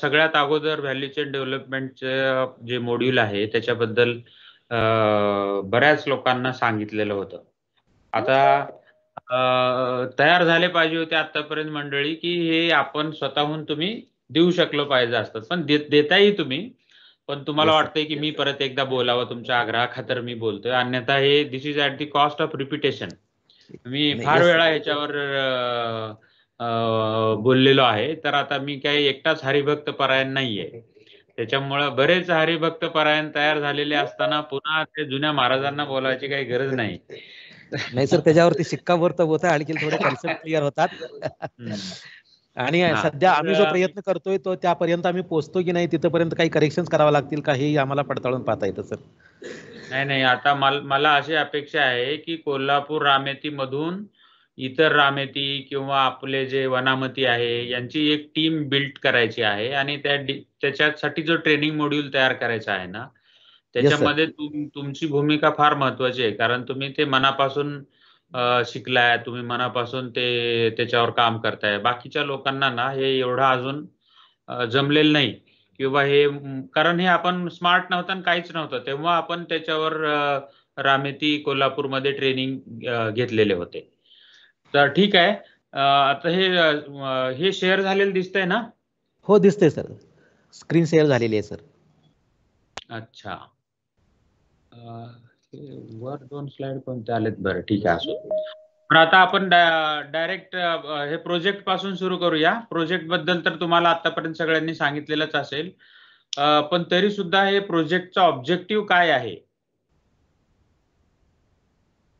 सगळ्यात अगोदर value chain डेव्हलपमेंटचे जे मॉड्यूल आहे त्याच्याबद्दल बऱ्याच लोकांना सांगितलेलं होतं आता तयार झाले पाहिजे होते आतापर्यंत मंडळी की हे आपण स्वतःहून तुम्ही देऊ शकलो पाहिजे असतात पण देताही तुम्ही पण तुम्हाला वाटतंय की मी परत एकदा बोलावं तुमच्या खातर मी बोलतोय अन्यथा हे this is at the cost of repetition मी फार वेळा ह्याच्यावर बोललेलो आहे तर आता मी काही एकटाच हरिभक्त परायण नाहीये त्याच्यामुळे बरेच हरिभक्त परायण तयार झालेले असताना पुन्हा ते जुन्या महाराजांना बोलायची काही गरज नाही नाही सर त्याच्यावरती वर्त होत आणखी थोडे कन्सेप्ट क्लिअर होतात आणि सध्या आम्ही जो प्रयत्न करतोय तो त्यापर्यंत आम्ही पोहोचतो की नाही तिथपर्यंत काही करेक्शन करावं लागतील का हे आम्हाला पडताळून पाहता येतं सर नाही नाही आता मला अशी अपेक्षा आहे की कोल्हापूर रामेती मधून इतर रामेती किंवा आपले जे वनामती आहे यांची एक टीम बिल्ड करायची आहे आणि त्या त्याच्यासाठी जो ट्रेनिंग मॉड्यूल तयार करायचा आहे ना त्याच्यामध्ये तुम तुमची भूमिका फार महत्वाची आहे कारण तुम्ही ते मनापासून शिकलाय तुम्ही मनापासून ते त्याच्यावर काम करताय बाकीच्या लोकांना ना हे एवढा अजून जमलेलं नाही किंवा हे कारण हे आपण स्मार्ट नव्हतं काहीच नव्हतं तेव्हा आपण त्याच्यावर रामेती कोल्हापूरमध्ये ट्रेनिंग घेतलेले होते तर ठीक आहे आता हे हे शेअर झालेलं दिसतंय ना हो दिसतंय सर स्क्रीन शेअर झालेली आहे सर अच्छा वर दोन स्लाइड कोणते आलेत बरं ठीक आहे असो पण आता आपण डायरेक्ट हे प्रोजेक्ट पासून सुरू करूया प्रोजेक्ट बद्दल तर तुम्हाला आतापर्यंत सगळ्यांनी सांगितलेलंच असेल पण तरी सुद्धा हे प्रोजेक्टचा ऑब्जेक्टिव्ह काय आहे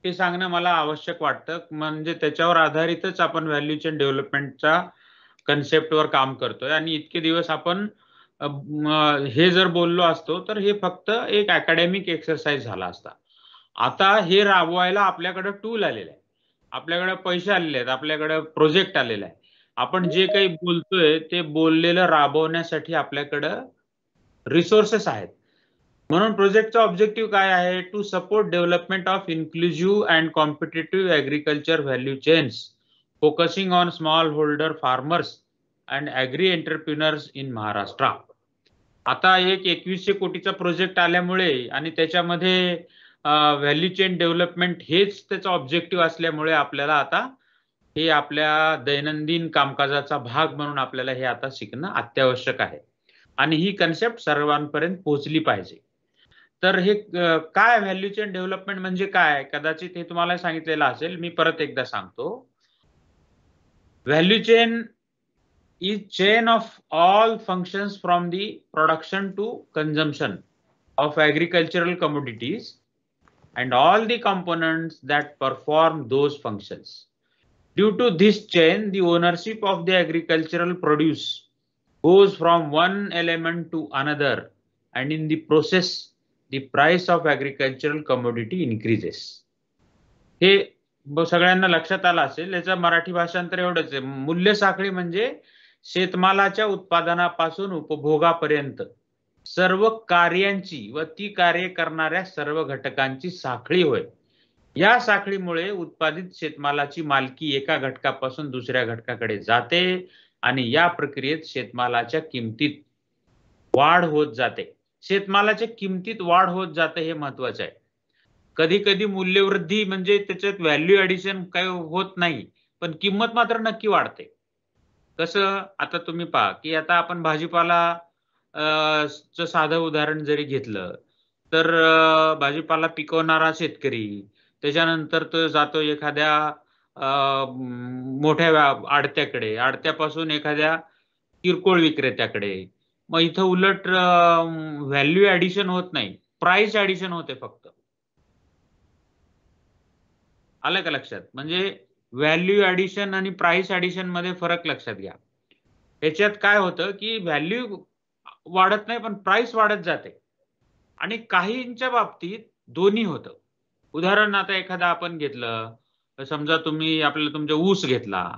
हे सांगणं मला आवश्यक वाटतं म्हणजे त्याच्यावर आधारितच आपण व्हॅल्यू चेन डेव्हलपमेंटचा कन्सेप्टवर काम करतोय आणि इतके दिवस आपण हे जर बोललो असतो तर हे फक्त एक अकॅडमिक एक्सरसाइज झाला असता आता हे राबवायला आपल्याकडे टूल आलेले आहे आपल्याकडे पैसे आलेले आहेत आपल्याकडे प्रोजेक्ट आलेला आहे आपण जे काही बोलतोय ते बोललेलं राबवण्यासाठी आपल्याकडं रिसोर्सेस आहेत म्हणून प्रोजेक्टचा ऑब्जेक्टिव्ह काय आहे to support development of inclusive and competitive agriculture value chains focusing on small holder farmers and agri entrepreneurs in Maharashtra आता एक एकवीसशे कोटीचा प्रोजेक्ट आल्यामुळे आणि त्याच्यामध्ये व्हॅल्यू चेन डेव्हलपमेंट हेच त्याचा ऑब्जेक्टिव्ह असल्यामुळे आपल्याला आता हे आपल्या दैनंदिन कामकाजाचा भाग म्हणून आपल्याला हे आता शिकणं अत्यावश्यक आहे आणि ही कन्सेप्ट सर्वांपर्यंत पोहोचली पाहिजे तर हे काय व्हॅल्यू चेन डेव्हलपमेंट म्हणजे काय कदाचित हे तुम्हाला सांगितलेलं असेल मी परत एकदा सांगतो value chain is chain of all function from the production to consumption of agricultural commodities and all the component that perform those function due to this chain the ownership of the agricultural produce goes from one element to another and in the process the price of agricultural commodity increases हे सगळ्यांना लक्षात आलं असेल याचं मराठी भाषांतर एवढंच आहे मूल्य साखळी म्हणजे शेतमालाच्या उत्पादनापासून उपभोगापर्यंत सर्व कार्यांची व ती कार्य करणाऱ्या सर्व घटकांची साखळी होय या साखळीमुळे उत्पादित शेतमालाची मालकी एका घटकापासून दुसऱ्या घटकाकडे जाते आणि या प्रक्रियेत शेतमालाच्या किमतीत वाढ होत जाते शेतमालाच्या किमतीत वाढ होत जाते हे महत्वाचं आहे कधी कधी मूल्यवृद्धी म्हणजे त्याच्यात व्हॅल्यू ऍडिशन काही होत नाही पण किंमत मात्र नक्की वाढते कसं आता तुम्ही पहा की आता आपण भाजीपाला च साधं उदाहरण जरी घेतलं तर भाजीपाला पिकवणारा शेतकरी त्याच्यानंतर तो जातो एखाद्या मोठ्या आडत्याकडे आडत्यापासून एखाद्या किरकोळ विक्रेत्याकडे मग इथं उलट व्हॅल्यू ऍडिशन होत नाही प्राइस ऍडिशन होते फक्त आलं का लक्षात म्हणजे व्हॅल्यू ऍडिशन आणि प्राइस ऍडिशन मध्ये फरक लक्षात घ्या ह्याच्यात काय होतं की व्हॅल्यू वाढत नाही पण प्राइस वाढत जाते आणि काहींच्या बाबतीत दोन्ही होतं उदाहरण आता एखादा आपण घेतलं समजा तुम्ही आपल्याला तुमचा ऊस घेतला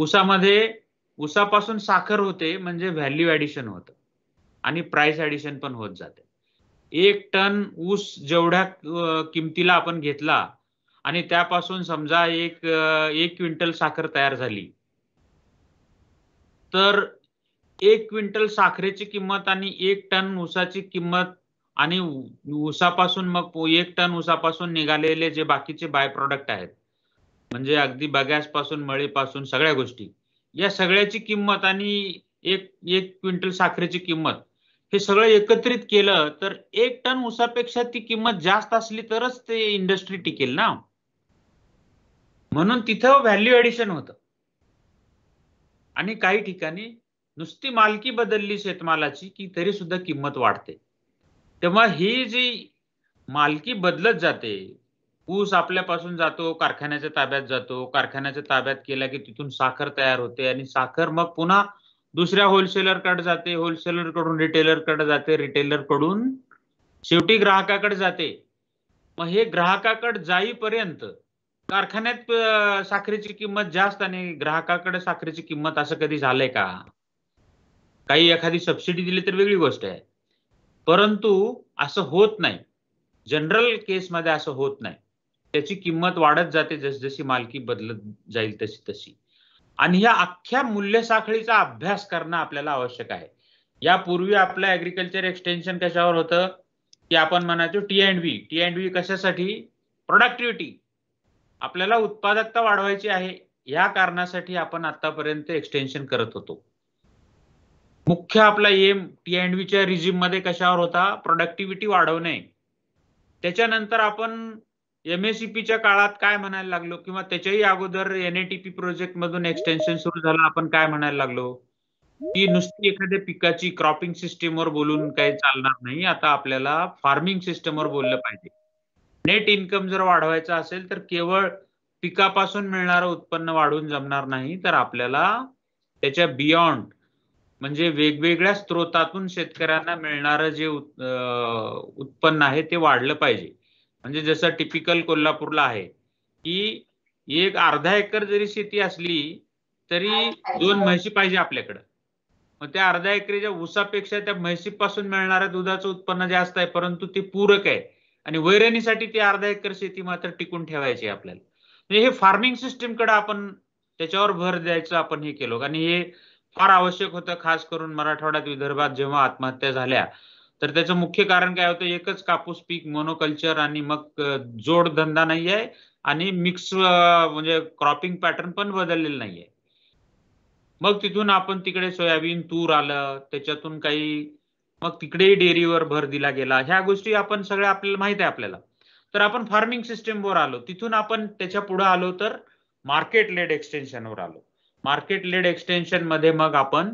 ऊसामध्ये उसापासून साखर होते म्हणजे व्हॅल्यू ऍडिशन होतं आणि प्राइस ऍडिशन पण होत जाते एक टन ऊस जेवढ्या किमतीला आपण घेतला आणि त्यापासून समजा एक एक क्विंटल साखर तयार झाली तर एक क्विंटल साखरेची किंमत आणि एक टन ऊसाची किंमत आणि ऊसापासून मग एक टन ऊसापासून निघालेले जे बाकीचे बाय प्रॉडक्ट आहेत म्हणजे अगदी मळी मळीपासून सगळ्या गोष्टी या सगळ्याची किंमत आणि एक एक क्विंटल साखरेची किंमत हे सगळं एकत्रित केलं तर एक टन उसापेक्षा ती किंमत जास्त असली तरच ते इंडस्ट्री टिकेल ना म्हणून तिथं व्हॅल्यू ऍडिशन होत आणि काही ठिकाणी नुसती मालकी बदलली शेतमालाची की तरी सुद्धा किंमत वाढते तेव्हा ही जी मालकी बदलत जाते ऊस आपल्यापासून जातो कारखान्याच्या ताब्यात जातो कारखान्याच्या ताब्यात केला की तिथून साखर तयार होते आणि साखर मग पुन्हा दुसऱ्या होलसेलरकडे जाते होलसेलर होलसेलरकडून रिटेलरकडे जाते रिटेलर कडून शेवटी ग्राहकाकडे जाते मग हे ग्राहकाकडे जाईपर्यंत कारखान्यात साखरेची किंमत जास्त आणि ग्राहकाकडे साखरेची किंमत असं कधी झालंय का काही एखादी सबसिडी दिली तर वेगळी गोष्ट आहे परंतु असं होत नाही जनरल केस मध्ये असं होत नाही त्याची किंमत वाढत जाते जसजशी मालकी बदलत जाईल तशी तशी आणि या अख्ख्या मूल्य साखळीचा अभ्यास करणं आपल्याला आवश्यक आहे यापूर्वी आपलं ऍग्रिकल्चर एक्सटेन्शन कशावर होतं की आपण म्हणायचो T and V T and V कशासाठी प्रोडक्टिव्हिटी आपल्याला उत्पादकता वाढवायची आहे या कारणासाठी आपण आतापर्यंत एक्सटेन्शन करत होतो मुख्य आपला एम टी अँड व्हीच्या रिजिम मध्ये कशावर होता प्रोडक्टिव्हिटी वाढवणे त्याच्यानंतर आपण एमएसीपीच्या काळात काय म्हणायला लागलो किंवा त्याच्याही अगोदर एनएटीपी प्रोजेक्ट मधून एक्सटेन्शन सुरू झालं आपण काय म्हणायला लागलो की नुसती एखाद्या पिकाची क्रॉपिंग सिस्टीमवर बोलून काही चालणार नाही आता आपल्याला फार्मिंग सिस्टमवर बोललं पाहिजे नेट इन्कम जर वाढवायचा असेल तर केवळ पिकापासून मिळणारं उत्पन्न वाढवून जमणार नाही तर आपल्याला त्याच्या बियॉन्ड म्हणजे वेगवेगळ्या स्त्रोतातून शेतकऱ्यांना मिळणारं जे उत्पन्न आहे ते वाढलं पाहिजे म्हणजे जसं टिपिकल कोल्हापूरला आहे की एक अर्धा एकर जरी शेती असली तरी दोन म्हशी पाहिजे आपल्याकडं मग त्या अर्धा एकरीच्या ऊसापेक्षा त्या पासून मिळणाऱ्या दुधाचं उत्पन्न जास्त आहे परंतु ते पूरक आहे आणि वैरणीसाठी ती अर्धा एकर शेती मात्र टिकून ठेवायची आपल्याला म्हणजे हे फार्मिंग कडे आपण त्याच्यावर भर द्यायचं आपण हे केलो आणि हे फार आवश्यक होतं खास करून मराठवाड्यात विदर्भात जेव्हा आत्महत्या झाल्या तर त्याचं मुख्य कारण काय होतं एकच कापूस पीक मोनोकल्चर आणि मग जोडधंदा नाही आहे आणि मिक्स म्हणजे क्रॉपिंग पॅटर्न पण बदललेलं नाहीये मग तिथून आपण तिकडे सोयाबीन तूर आलं त्याच्यातून काही मग तिकडेही डेअरीवर भर दिला गेला ह्या गोष्टी आपण सगळ्या आपल्याला माहित आहे आपल्याला तर आपण फार्मिंग सिस्टीमवर आलो तिथून आपण त्याच्या पुढे आलो तर मार्केट लेड एक्सटेन्शनवर आलो मार्केट लेड एक्सटेन्शन मध्ये मग आपण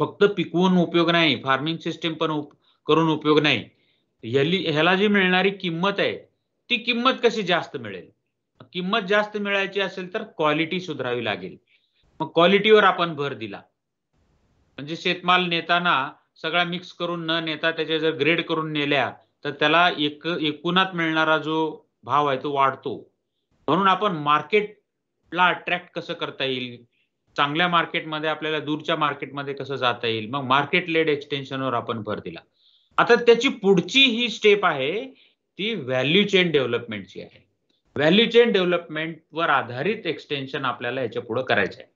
फक्त पिकवून उपयोग नाही फार्मिंग सिस्टीम पण करून उपयोग नाही ह्याला जी मिळणारी किंमत आहे ती किंमत कशी जास्त मिळेल किंमत जास्त मिळायची असेल तर क्वालिटी सुधारावी लागेल मग क्वालिटीवर आपण भर दिला म्हणजे शेतमाल नेताना सगळा मिक्स करून न नेता त्याच्या जर ग्रेड करून नेल्या तर त्याला एक एकूणात मिळणारा जो भाव आहे तो वाढतो म्हणून आपण मार्केटला अट्रॅक्ट कसं करता येईल चांगल्या मार्केटमध्ये आपल्याला दूरच्या मार्केटमध्ये कसं जाता येईल मग मार्केट लेड एक्सटेन्शनवर आपण भर दिला आता त्याची पुढची ही स्टेप आहे ती व्हॅल्यू चेन डेव्हलपमेंटची आहे व्हॅल्यू चेन डेव्हलपमेंटवर आधारित एक्सटेन्शन आपल्याला याच्या पुढे करायचं आहे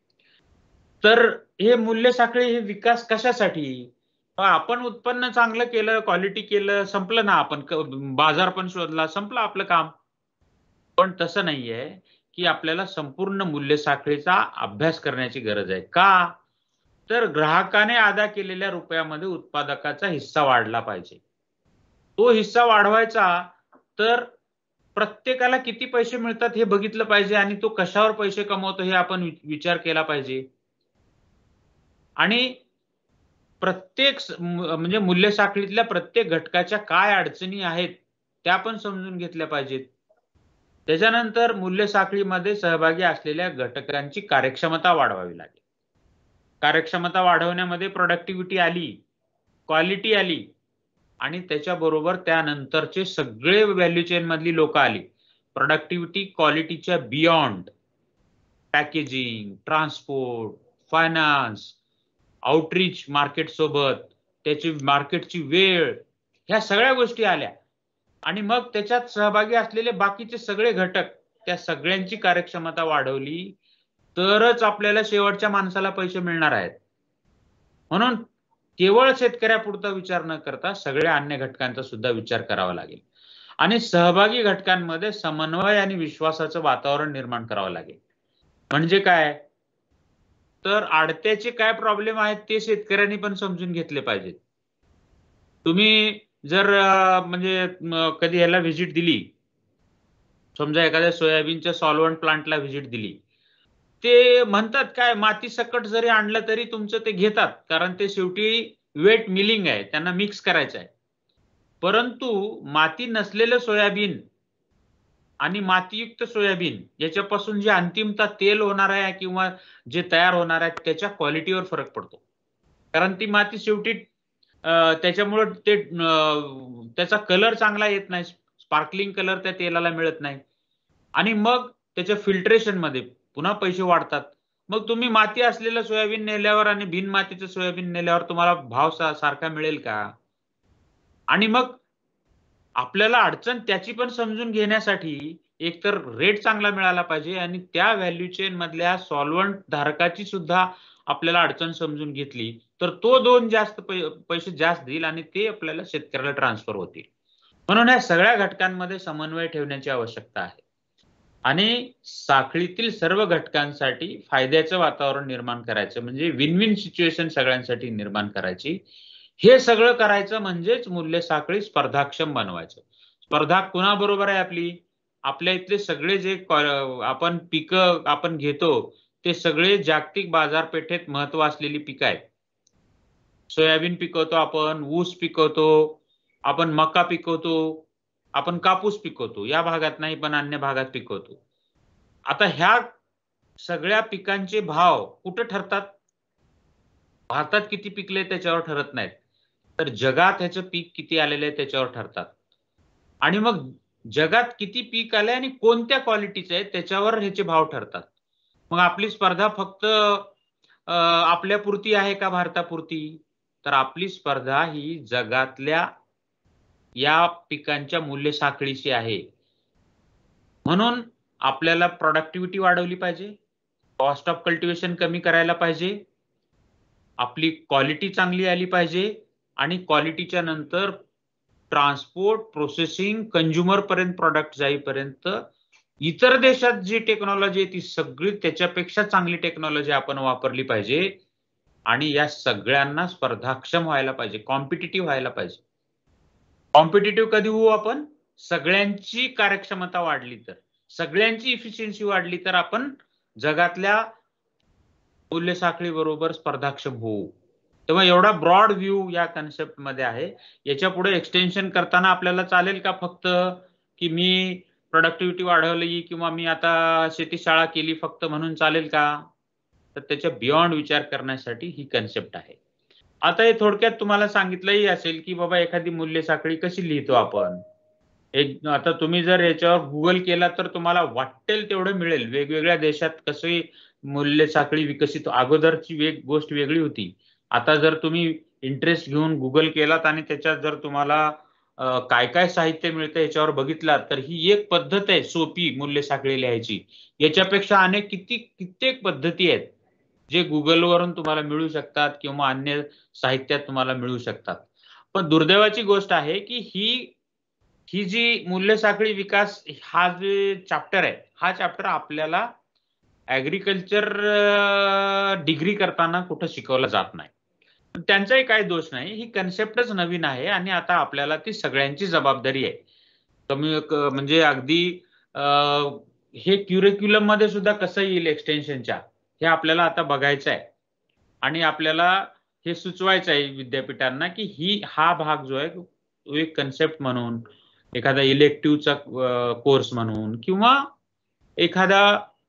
तर हे मूल्य साखळी हे विकास कशासाठी आपण उत्पन्न चांगलं केलं क्वालिटी केलं संपलं ना आपण बाजार पण शोधला संपलं आपलं काम पण तसं नाहीये की आपल्याला संपूर्ण मूल्य साखळीचा अभ्यास करण्याची गरज आहे का तर ग्राहकाने अदा केलेल्या रुपयामध्ये उत्पादकाचा हिस्सा वाढला पाहिजे तो हिस्सा वाढवायचा तर प्रत्येकाला किती पैसे मिळतात हे बघितलं पाहिजे आणि तो कशावर पैसे कमवतो हे आपण विचार केला पाहिजे आणि प्रत्येक म्हणजे मूल्य साखळीतल्या प्रत्येक घटकाच्या काय अडचणी आहेत त्या पण समजून घेतल्या पाहिजेत त्याच्यानंतर मूल्य साखळीमध्ये सहभागी असलेल्या घटकांची कार्यक्षमता वाढवावी लागेल कार्यक्षमता वाढवण्यामध्ये प्रोडक्टिव्हिटी आली क्वालिटी आली आणि त्याच्याबरोबर त्यानंतरचे सगळे व्हॅल्यू चेन मधली लोक आली प्रोडक्टिव्हिटी क्वालिटीच्या beyond packaging transport finance outreach market सोबत त्याची मार्केटची वेळ ह्या सगळ्या गोष्टी आल्या आणि मग त्याच्यात सहभागी असलेले बाकीचे सगळे घटक त्या सगळ्यांची कार्यक्षमता वाढवली तरच आपल्याला शेवटच्या माणसाला पैसे मिळणार आहेत म्हणून केवळ शेतकऱ्यापुरता विचार न करता सगळ्या अन्य घटकांचा सुद्धा विचार करावा लागेल आणि सहभागी घटकांमध्ये समन्वय आणि विश्वासाचं वातावरण निर्माण करावं लागेल म्हणजे काय तर आडत्याचे काय प्रॉब्लेम आहेत ते शेतकऱ्यांनी पण समजून घेतले पाहिजेत तुम्ही जर म्हणजे कधी याला व्हिजिट दिली समजा एखाद्या सोयाबीनच्या सॉल्वंट प्लांटला व्हिजिट दिली ते म्हणतात काय माती सकट जरी आणलं तरी तुमचं ते घेतात कारण ते शेवटी वेट मिलिंग आहे त्यांना मिक्स करायचं आहे परंतु माती नसलेलं सोयाबीन आणि मातीयुक्त सोयाबीन याच्यापासून जे अंतिमता तेल होणार आहे किंवा जे तयार होणार आहे त्याच्या क्वालिटीवर फरक पडतो कारण ती माती शेवटी त्याच्यामुळे ते त्याचा कलर चांगला येत नाही स्पार्कलिंग कलर त्या ते तेलाला मिळत नाही आणि मग त्याच्या फिल्ट्रेशन मध्ये पुन्हा पैसे वाढतात मग तुम्ही माती असलेलं सोयाबीन नेल्यावर आणि बिन मातीचं सोयाबीन नेल्यावर तुम्हाला भाव सारखा मिळेल का आणि मग आपल्याला अडचण त्याची पण समजून घेण्यासाठी एकतर रेट चांगला मिळाला पाहिजे आणि त्या व्हॅल्यू चेन मधल्या सॉल्वंट धारकाची सुद्धा आपल्याला अडचण समजून घेतली तर तो दोन जास्त पैसे जास्त देईल आणि ते आपल्याला शेतकऱ्याला ट्रान्सफर होतील म्हणून या सगळ्या घटकांमध्ये समन्वय ठेवण्याची आवश्यकता आहे आणि साखळीतील सर्व घटकांसाठी फायद्याचं वातावरण निर्माण करायचं म्हणजे विनविन सिच्युएशन सगळ्यांसाठी निर्माण करायची हे सगळं करायचं म्हणजेच मूल्य साखळी स्पर्धाक्षम बनवायचं स्पर्धा कुणाबरोबर आहे आपली आपल्या इथले सगळे जे आपण पिकं आपण घेतो ते सगळे जागतिक बाजारपेठेत महत्व असलेली पिकं आहेत सोयाबीन पिकवतो आपण ऊस पिकवतो आपण मका पिकवतो आपण कापूस पिकवतो या भागात नाही पण अन्य भागात पिकवतो आता ह्या सगळ्या पिकांचे भाव कुठे ठरतात भारतात किती पिकले त्याच्यावर ठरत नाहीत तर जगात ह्याचं पीक किती आलेलं आहे त्याच्यावर ठरतात आणि मग जगात किती पीक आले आणि कोणत्या क्वालिटीचे आहे त्याच्यावर ह्याचे भाव ठरतात मग आपली स्पर्धा फक्त आपल्यापुरती आहे का भारतापुरती तर आपली स्पर्धा ही जगातल्या या पिकांच्या मूल्य साखळीशी आहे म्हणून आपल्याला प्रॉडक्टिव्हिटी वाढवली पाहिजे कॉस्ट ऑफ कल्टिवेशन कमी करायला पाहिजे आपली क्वालिटी चांगली आली पाहिजे आणि क्वालिटीच्या नंतर ट्रान्सपोर्ट प्रोसेसिंग कंझ्युमर पर्यंत प्रॉडक्ट जाईपर्यंत इतर देशात जी टेक्नॉलॉजी आहे ती सगळी त्याच्यापेक्षा चांगली टेक्नॉलॉजी आपण वापरली पाहिजे आणि या सगळ्यांना स्पर्धाक्षम व्हायला पाहिजे कॉम्पिटेटिव्ह व्हायला पाहिजे कॉम्पिटेटिव्ह कधी होऊ आपण सगळ्यांची कार्यक्षमता वाढली तर सगळ्यांची इफिशियन्सी वाढली तर आपण जगातल्या मूल्य साखळी बरोबर स्पर्धाक्षम होऊ तेव्हा एवढा ब्रॉड व्ह्यू या कन्सेप्ट मध्ये आहे याच्या पुढे एक्सटेन्शन करताना आपल्याला चालेल का फक्त की मी प्रोडक्टिव्हिटी वाढवली किंवा मी आता शेती शाळा केली फक्त म्हणून चालेल का तर त्याच्या बियॉन्ड विचार करण्यासाठी ही कन्सेप्ट आहे आता हे थोडक्यात तुम्हाला सांगितलंही असेल की बाबा एखादी मूल्य साखळी कशी लिहितो आपण एक आता तुम्ही जर याच्यावर गुगल केला तर तुम्हाला वाटेल तेवढं मिळेल वेगवेगळ्या देशात कसे मूल्य साखळी विकसित अगोदरची वेग गोष्ट वेगळी होती आता जर तुम्ही इंटरेस्ट घेऊन गुगल केलात आणि त्याच्यात जर तुम्हाला काय काय साहित्य मिळतं याच्यावर बघितलात तर ही एक पद्धत आहे सोपी मूल्य साखळी लिहायची याच्यापेक्षा अनेक किती कित्येक पद्धती आहेत जे गुगलवरून तुम्हाला मिळू शकतात किंवा अन्य साहित्यात तुम्हाला मिळू शकतात पण दुर्दैवाची गोष्ट आहे की ही ही जी मूल्य साखळी विकास हा जे चॅप्टर आहे हा चॅप्टर आपल्याला ऍग्रिकल्चर डिग्री करताना कुठं शिकवला जात नाही त्यांचाही काही दोष नाही ही कन्सेप्टच नवीन आहे आणि आता आपल्याला ती सगळ्यांची जबाबदारी आहे कमी म्हणजे अगदी हे क्युरिक्युलम मध्ये सुद्धा कसं येईल एक्सटेन्शनच्या हे आपल्याला आता बघायचं आहे आणि आपल्याला हे सुचवायचं आहे विद्यापीठांना की ही हा भाग जो आहे एक कन्सेप्ट म्हणून एखादा इलेक्टिव्हचा कोर्स म्हणून किंवा एखादा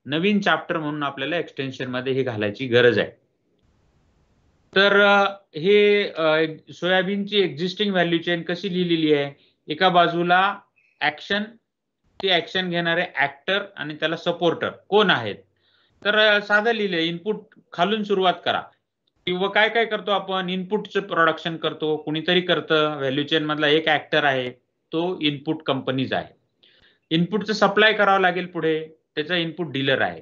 नवीन चॅप्टर म्हणून आपल्याला एक्सटेन्शन मध्ये हे घालायची गरज आहे तर हे सोयाबीनची एक्झिस्टिंग व्हॅल्यू चेन कशी लिहिलेली आहे एका बाजूला ऍक्शन ते ऍक्शन घेणारे ऍक्टर आणि त्याला सपोर्टर कोण आहेत तर साधं लिहिले इनपुट खालून सुरुवात करा किंवा काय काय करतो आपण इनपुटचं प्रोडक्शन करतो कुणीतरी करतं व्हॅल्यू चेन मधला एक ऍक्टर आहे तो इनपुट कंपनीज आहे इनपुटचं सप्लाय करावं लागेल पुढे त्याचा इनपुट डीलर आहे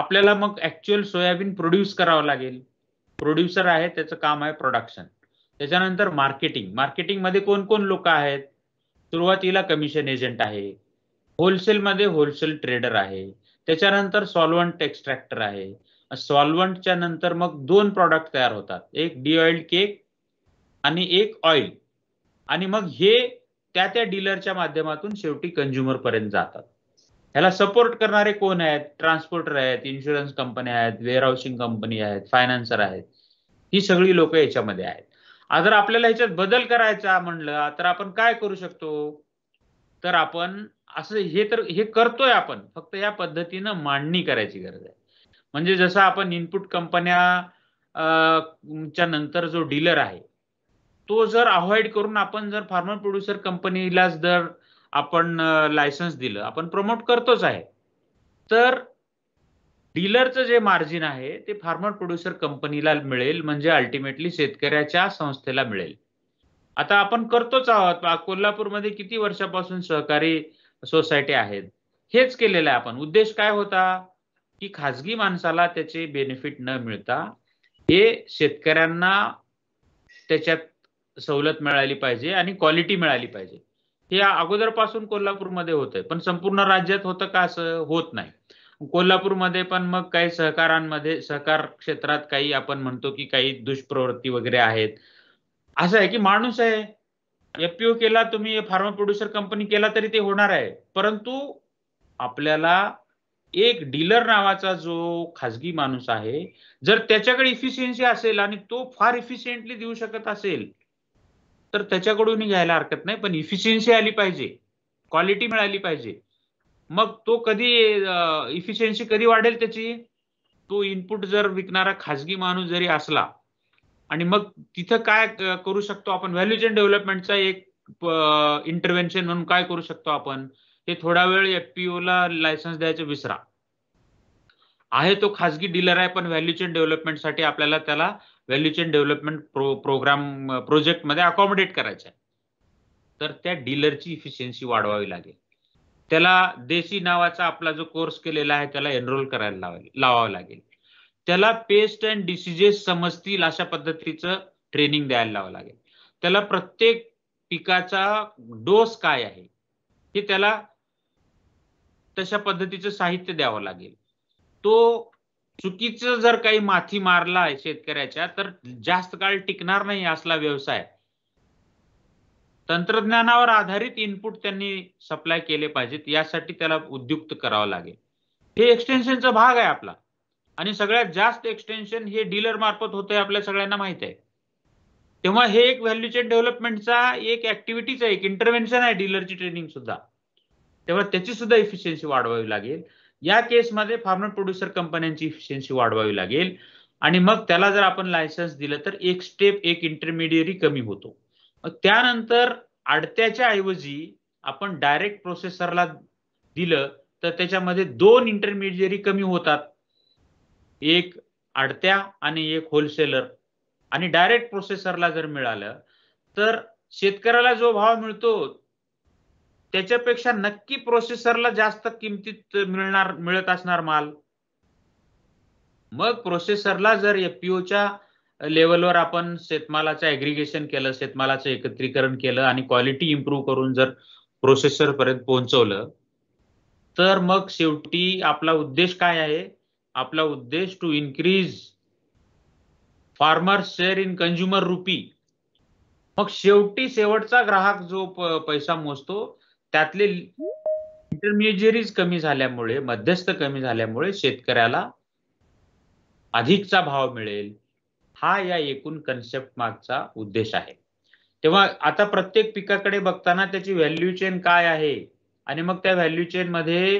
आपल्याला मग ऍक्च्युअल सोयाबीन प्रोड्यूस करावं लागेल प्रोड्युसर आहे त्याचं काम आहे प्रोडक्शन त्याच्यानंतर मार्केटिंग मार्केटिंग मध्ये कोण कोण लोक आहेत सुरुवातीला कमिशन एजंट आहे होलसेलमध्ये होलसेल ट्रेडर आहे त्याच्यानंतर सॉल्वंट एक्स्ट्रॅक्टर आहे सॉल्वंटच्या नंतर मग दोन प्रॉडक्ट तयार होतात एक डी ऑइल्ड केक आणि एक ऑइल आणि मग हे त्या त्या डीलरच्या माध्यमातून शेवटी कंझ्युमर पर्यंत जातात ह्याला सपोर्ट करणारे कोण आहेत ट्रान्सपोर्टर आहेत इन्शुरन्स कंपन्या आहेत वेअरहाऊसिंग कंपनी आहेत फायनान्सर आहेत ही सगळी लोक याच्यामध्ये आहेत जर आपल्याला ह्याच्यात बदल करायचा म्हणलं तर आपण काय करू शकतो तर आपण असं हे तर हे करतोय आपण फक्त या पद्धतीनं मांडणी करायची गरज आहे म्हणजे जसं आपण इनपुट कंपन्या च्या नंतर जो डीलर आहे तो जर अवॉइड करून आपण जर फार्मर प्रोड्युसर कंपनीला जर आपण लायसन्स दिलं आपण प्रमोट करतोच आहे तर डीलरचं जे मार्जिन आहे ते फार्मर प्रोड्युसर कंपनीला मिळेल म्हणजे अल्टिमेटली शेतकऱ्याच्या संस्थेला मिळेल आता आपण करतोच आहोत कोल्हापूरमध्ये किती वर्षापासून सहकारी सोसायटी आहेत हेच केलेलं आहे आपण उद्देश काय होता की खाजगी माणसाला त्याचे बेनिफिट न मिळता हे शेतकऱ्यांना त्याच्यात सवलत मिळाली पाहिजे आणि क्वालिटी मिळाली पाहिजे हे अगोदरपासून कोल्हापूरमध्ये होत आहे पण संपूर्ण राज्यात होतं का असं होत नाही कोल्हापूरमध्ये पण मग काही सहकारांमध्ये सहकार क्षेत्रात काही आपण म्हणतो की काही दुष्प्रवृत्ती वगैरे आहेत असं आहे की माणूस आहे एफपीओ केला तुम्ही फार्मा प्रोड्युसर कंपनी केला तरी ते होणार आहे परंतु आपल्याला एक डीलर नावाचा जो खाजगी माणूस आहे जर त्याच्याकडे इफिशियन्सी असेल आणि तो फार इफिशियंटली देऊ शकत असेल तर त्याच्याकडून घ्यायला हरकत नाही पण इफिशियन्सी आली पाहिजे क्वालिटी मिळाली पाहिजे मग तो कधी इफिशियन्सी कधी वाढेल त्याची तो इनपुट जर विकणारा खाजगी माणूस जरी असला आणि मग तिथं काय करू शकतो आपण व्हॅल्यू चेन डेव्हलपमेंटचा एक इंटरव्हेन्शन म्हणून काय करू शकतो आपण हे थोडा वेळ एफपीओ ला लायसन्स द्यायचं विसरा आहे तो खासगी डीलर आहे पण व्हॅल्यू चेन डेव्हलपमेंटसाठी आपल्याला त्याला value chain development pro program मध्ये अकॉमोडेट करायचं आहे तर त्या डीलरची इफिशियन्सी वाढवावी लागेल त्याला देशी नावाचा आपला जो कोर्स केलेला आहे त्याला एनरोल करायला लावावा लागेल त्याला पेस्ट अँड डिसिजेस समजतील अशा पद्धतीचं ट्रेनिंग द्यायला लावं लागेल त्याला प्रत्येक पिकाचा डोस काय आहे हे त्याला तशा पद्धतीचं साहित्य द्यावं लागेल तो चुकीचं जर काही माथी मारला शेतकऱ्याच्या तर जास्त काळ टिकणार नाही असला व्यवसाय तंत्रज्ञानावर आधारित इनपुट त्यांनी सप्लाय केले पाहिजेत यासाठी त्याला उद्युक्त करावं लागेल हे एक्सटेन्शनचा भाग आहे आपला आणि सगळ्यात जास्त एक्सटेन्शन हे डीलर मार्फत होतंय आपल्या सगळ्यांना माहित आहे तेव्हा हे एक व्हॅल्यू चेन डेव्हलपमेंटचा एक ऍक्टिव्हिटीचा एक इंटरव्हेन्शन आहे डीलरची ट्रेनिंग सुद्धा तेव्हा त्याची सुद्धा इफिशियन्सी वाढवावी लागेल या केसमध्ये फार्मर प्रोड्युसर कंपन्यांची इफिशियन्सी वाढवावी लागेल आणि मग त्याला जर आपण लायसन्स दिलं तर एक स्टेप एक इंटरमिडियरी कमी होतो मग त्यानंतर आडत्याच्या ऐवजी आपण डायरेक्ट प्रोसेसरला दिलं तर त्याच्यामध्ये दोन इंटरमिडियरी कमी होतात एक आडत्या आणि एक होलसेलर आणि डायरेक्ट प्रोसेसरला जर मिळालं तर शेतकऱ्याला जो भाव मिळतो त्याच्यापेक्षा नक्की प्रोसेसरला जास्त किमतीत मिळणार मिळत असणार माल मग प्रोसेसरला जर एफपीओच्या लेवलवर आपण शेतमालाचं एग्रिगेशन केलं शेतमालाचं एकत्रीकरण केलं आणि क्वालिटी इम्प्रूव्ह करून जर प्रोसेसरपर्यंत पोहोचवलं तर मग शेवटी आपला उद्देश काय आहे आपला उद्देश to increase farmer share in consumer rupee मग शेवटी शेवटचा ग्राहक जो पैसा मोजतो त्यातले इंटरमिजिरीज कमी झाल्यामुळे मध्यस्थ कमी झाल्यामुळे शेतकऱ्याला अधिकचा भाव मिळेल हा या एकूण कन्सेप्ट मागचा उद्देश आहे तेव्हा आता प्रत्येक पिकाकडे बघताना त्याची व्हॅल्यू चेन काय आहे आणि मग त्या व्हॅल्यू चेन मध्ये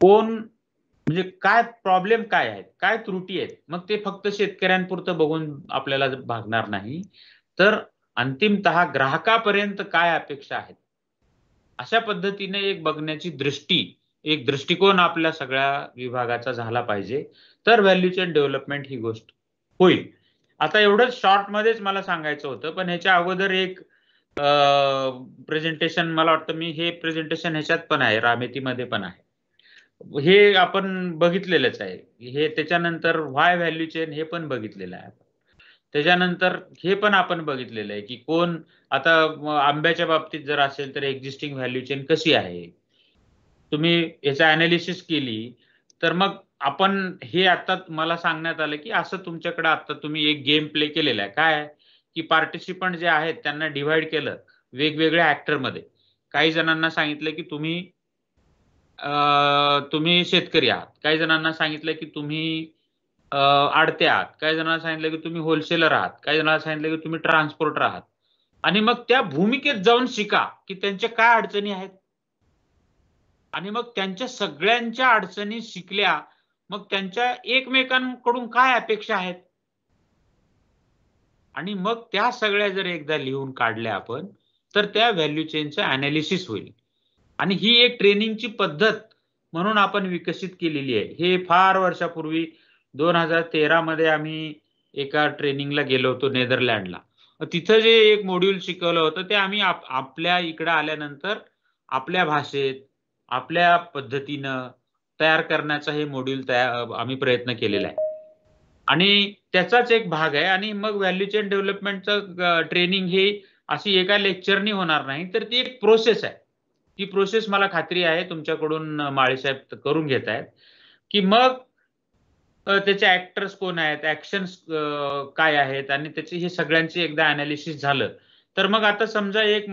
कोण म्हणजे काय प्रॉब्लेम काय आहेत काय त्रुटी आहेत मग ते फक्त शेतकऱ्यांपुरतं बघून आपल्याला भागणार नाही तर अंतिमत ग्राहकापर्यंत काय अपेक्षा आहेत अशा पद्धतीने एक बघण्याची दृष्टी एक दृष्टिकोन आपल्या सगळ्या विभागाचा झाला पाहिजे तर व्हॅल्यू चेन डेव्हलपमेंट ही गोष्ट होईल आता एवढंच शॉर्टमध्येच मला सांगायचं होतं पण ह्याच्या अगोदर एक प्रेझेंटेशन मला वाटतं मी हे प्रेझेंटेशन ह्याच्यात पण आहे रामेतीमध्ये पण आहे हे आपण बघितलेलंच आहे हे त्याच्यानंतर व्हाय व्हॅल्यू चेन हे पण बघितलेलं आहे त्याच्यानंतर हे पण आपण बघितलेलं आहे की कोण आता आंब्याच्या बाबतीत जर असेल तर एक्झिस्टिंग व्हॅल्यू चेन कशी आहे तुम्ही याचा अनालिसिस केली तर मग आपण हे आता मला सांगण्यात आलं की असं तुमच्याकडे आता तुम्ही एक गेम प्ले केलेला आहे काय की पार्टिसिपंट जे आहेत त्यांना डिव्हाइड केलं वेगवेगळ्या ऍक्टरमध्ये काही जणांना सांगितलं की तुम्ही तुम्ही शेतकरी आहात काही जणांना सांगितलं की तुम्ही आडते आहात काही जणांना सांगितलं की तुम्ही होलसेलर आहात काही जणांना सांगितलं की तुम्ही ट्रान्सपोर्टर आहात आणि मग त्या भूमिकेत जाऊन शिका की त्यांच्या काय अडचणी आहेत आणि मग त्यांच्या सगळ्यांच्या अडचणी शिकल्या मग त्यांच्या एकमेकांकडून काय अपेक्षा आहेत आणि मग त्या सगळ्या जर एकदा लिहून काढल्या आपण तर त्या व्हॅल्यू चेनचं अनालिसिस होईल आणि ही एक ट्रेनिंगची पद्धत म्हणून आपण विकसित केलेली आहे हे फार वर्षापूर्वी दोन हजार तेरामध्ये आम्ही एका ट्रेनिंगला गेलो होतो नेदरलँडला तिथं जे एक मॉड्यूल शिकवलं होतं ते आम्ही आपल्या इकडं आल्यानंतर आपल्या भाषेत आपल्या पद्धतीनं तयार करण्याचा हे मॉड्यूल तयार आम्ही प्रयत्न केलेला आहे आणि त्याचाच एक भाग आहे आणि मग व्हॅल्यू चेन डेव्हलपमेंटचं ट्रेनिंग हे अशी एका लेक्चरनी होणार नाही तर ती एक प्रोसेस आहे ती प्रोसेस मला खात्री आहे तुमच्याकडून साहेब करून घेत आहेत की मग त्याचे ऍक्टर्स कोण आहेत ऍक्शन काय आहेत आणि त्याची हे सगळ्यांची एकदा अनालिसिस झालं तर मग आता समजा एक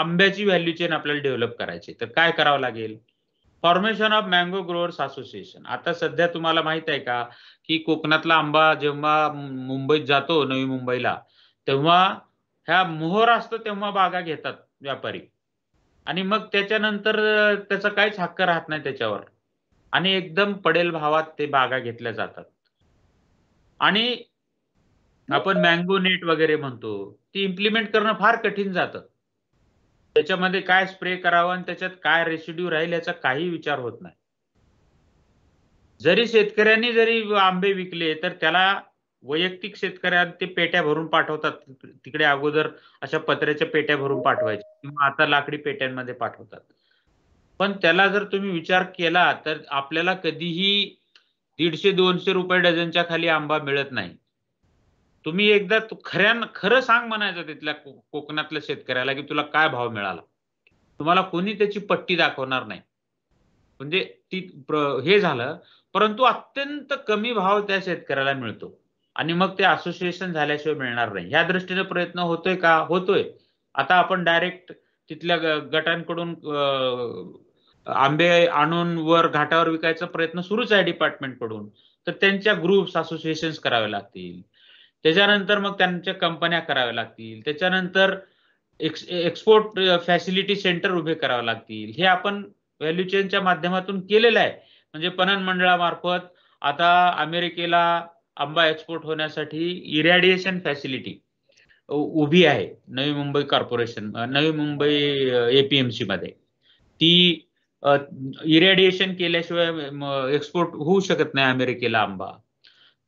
आंब्याची व्हॅल्यू चेन आपल्याला डेव्हलप करायची तर काय करावं लागेल formation of mango growers association आता सध्या तुम्हाला माहित आहे का की कोकणातला आंबा जेव्हा मुंबईत जातो नवी मुंबईला तेव्हा ह्या मोहर असतो तेव्हा बागा घेतात व्यापारी आणि मग त्याच्यानंतर त्याचा काहीच हक्क राहत नाही त्याच्यावर आणि एकदम पडेल भावात ते बागा घेतल्या जातात आणि आपण मँगो नेट वगैरे म्हणतो ती इम्प्लिमेंट करणं फार कठीण जातं त्याच्यामध्ये काय स्प्रे करावं आणि त्याच्यात काय रेसिड्यू राहील याचा काही विचार होत नाही जरी शेतकऱ्यांनी जरी आंबे विकले तर त्याला वैयक्तिक शेतकऱ्या ते पेट्या भरून पाठवतात तिकडे अगोदर अशा पत्र्याच्या पेट्या भरून पाठवायच्या किंवा आता लाकडी पेट्यांमध्ये पाठवतात पण त्याला जर तुम्ही विचार केला तर आपल्याला कधीही दीडशे दोनशे रुपये डझनच्या खाली आंबा मिळत नाही तुम्ही एकदा खऱ्या खरं सांग म्हणायचं तिथल्या कोकणातल्या शेतकऱ्याला की तुला काय भाव मिळाला तुम्हाला कोणी त्याची पट्टी दाखवणार नाही म्हणजे ती हे झालं परंतु अत्यंत कमी भाव त्या शेतकऱ्याला मिळतो आणि मग ते असोसिएशन झाल्याशिवाय मिळणार नाही या दृष्टीने प्रयत्न होतोय का होतोय आता आपण डायरेक्ट तिथल्या गटांकडून आंबे आणून वर घाटावर विकायचा प्रयत्न सुरूच आहे डिपार्टमेंट कडून तर त्यांच्या ग्रुप्स असोसिएशन करावे लागतील त्याच्यानंतर मग त्यांच्या कंपन्या कराव्या लागतील त्याच्यानंतर एक्स एक्सपोर्ट फॅसिलिटी सेंटर उभे करावे लागतील हे आपण व्हॅल्यू चेनच्या माध्यमातून केलेलं आहे म्हणजे पणन मंडळामार्फत आता अमेरिकेला आंबा एक्सपोर्ट होण्यासाठी इरॅडिएशन फॅसिलिटी उभी आहे नवी मुंबई कॉर्पोरेशन नवी मुंबई एपीएमसी मध्ये ती इरॅडिएशन केल्याशिवाय एक्सपोर्ट होऊ शकत नाही अमेरिकेला आंबा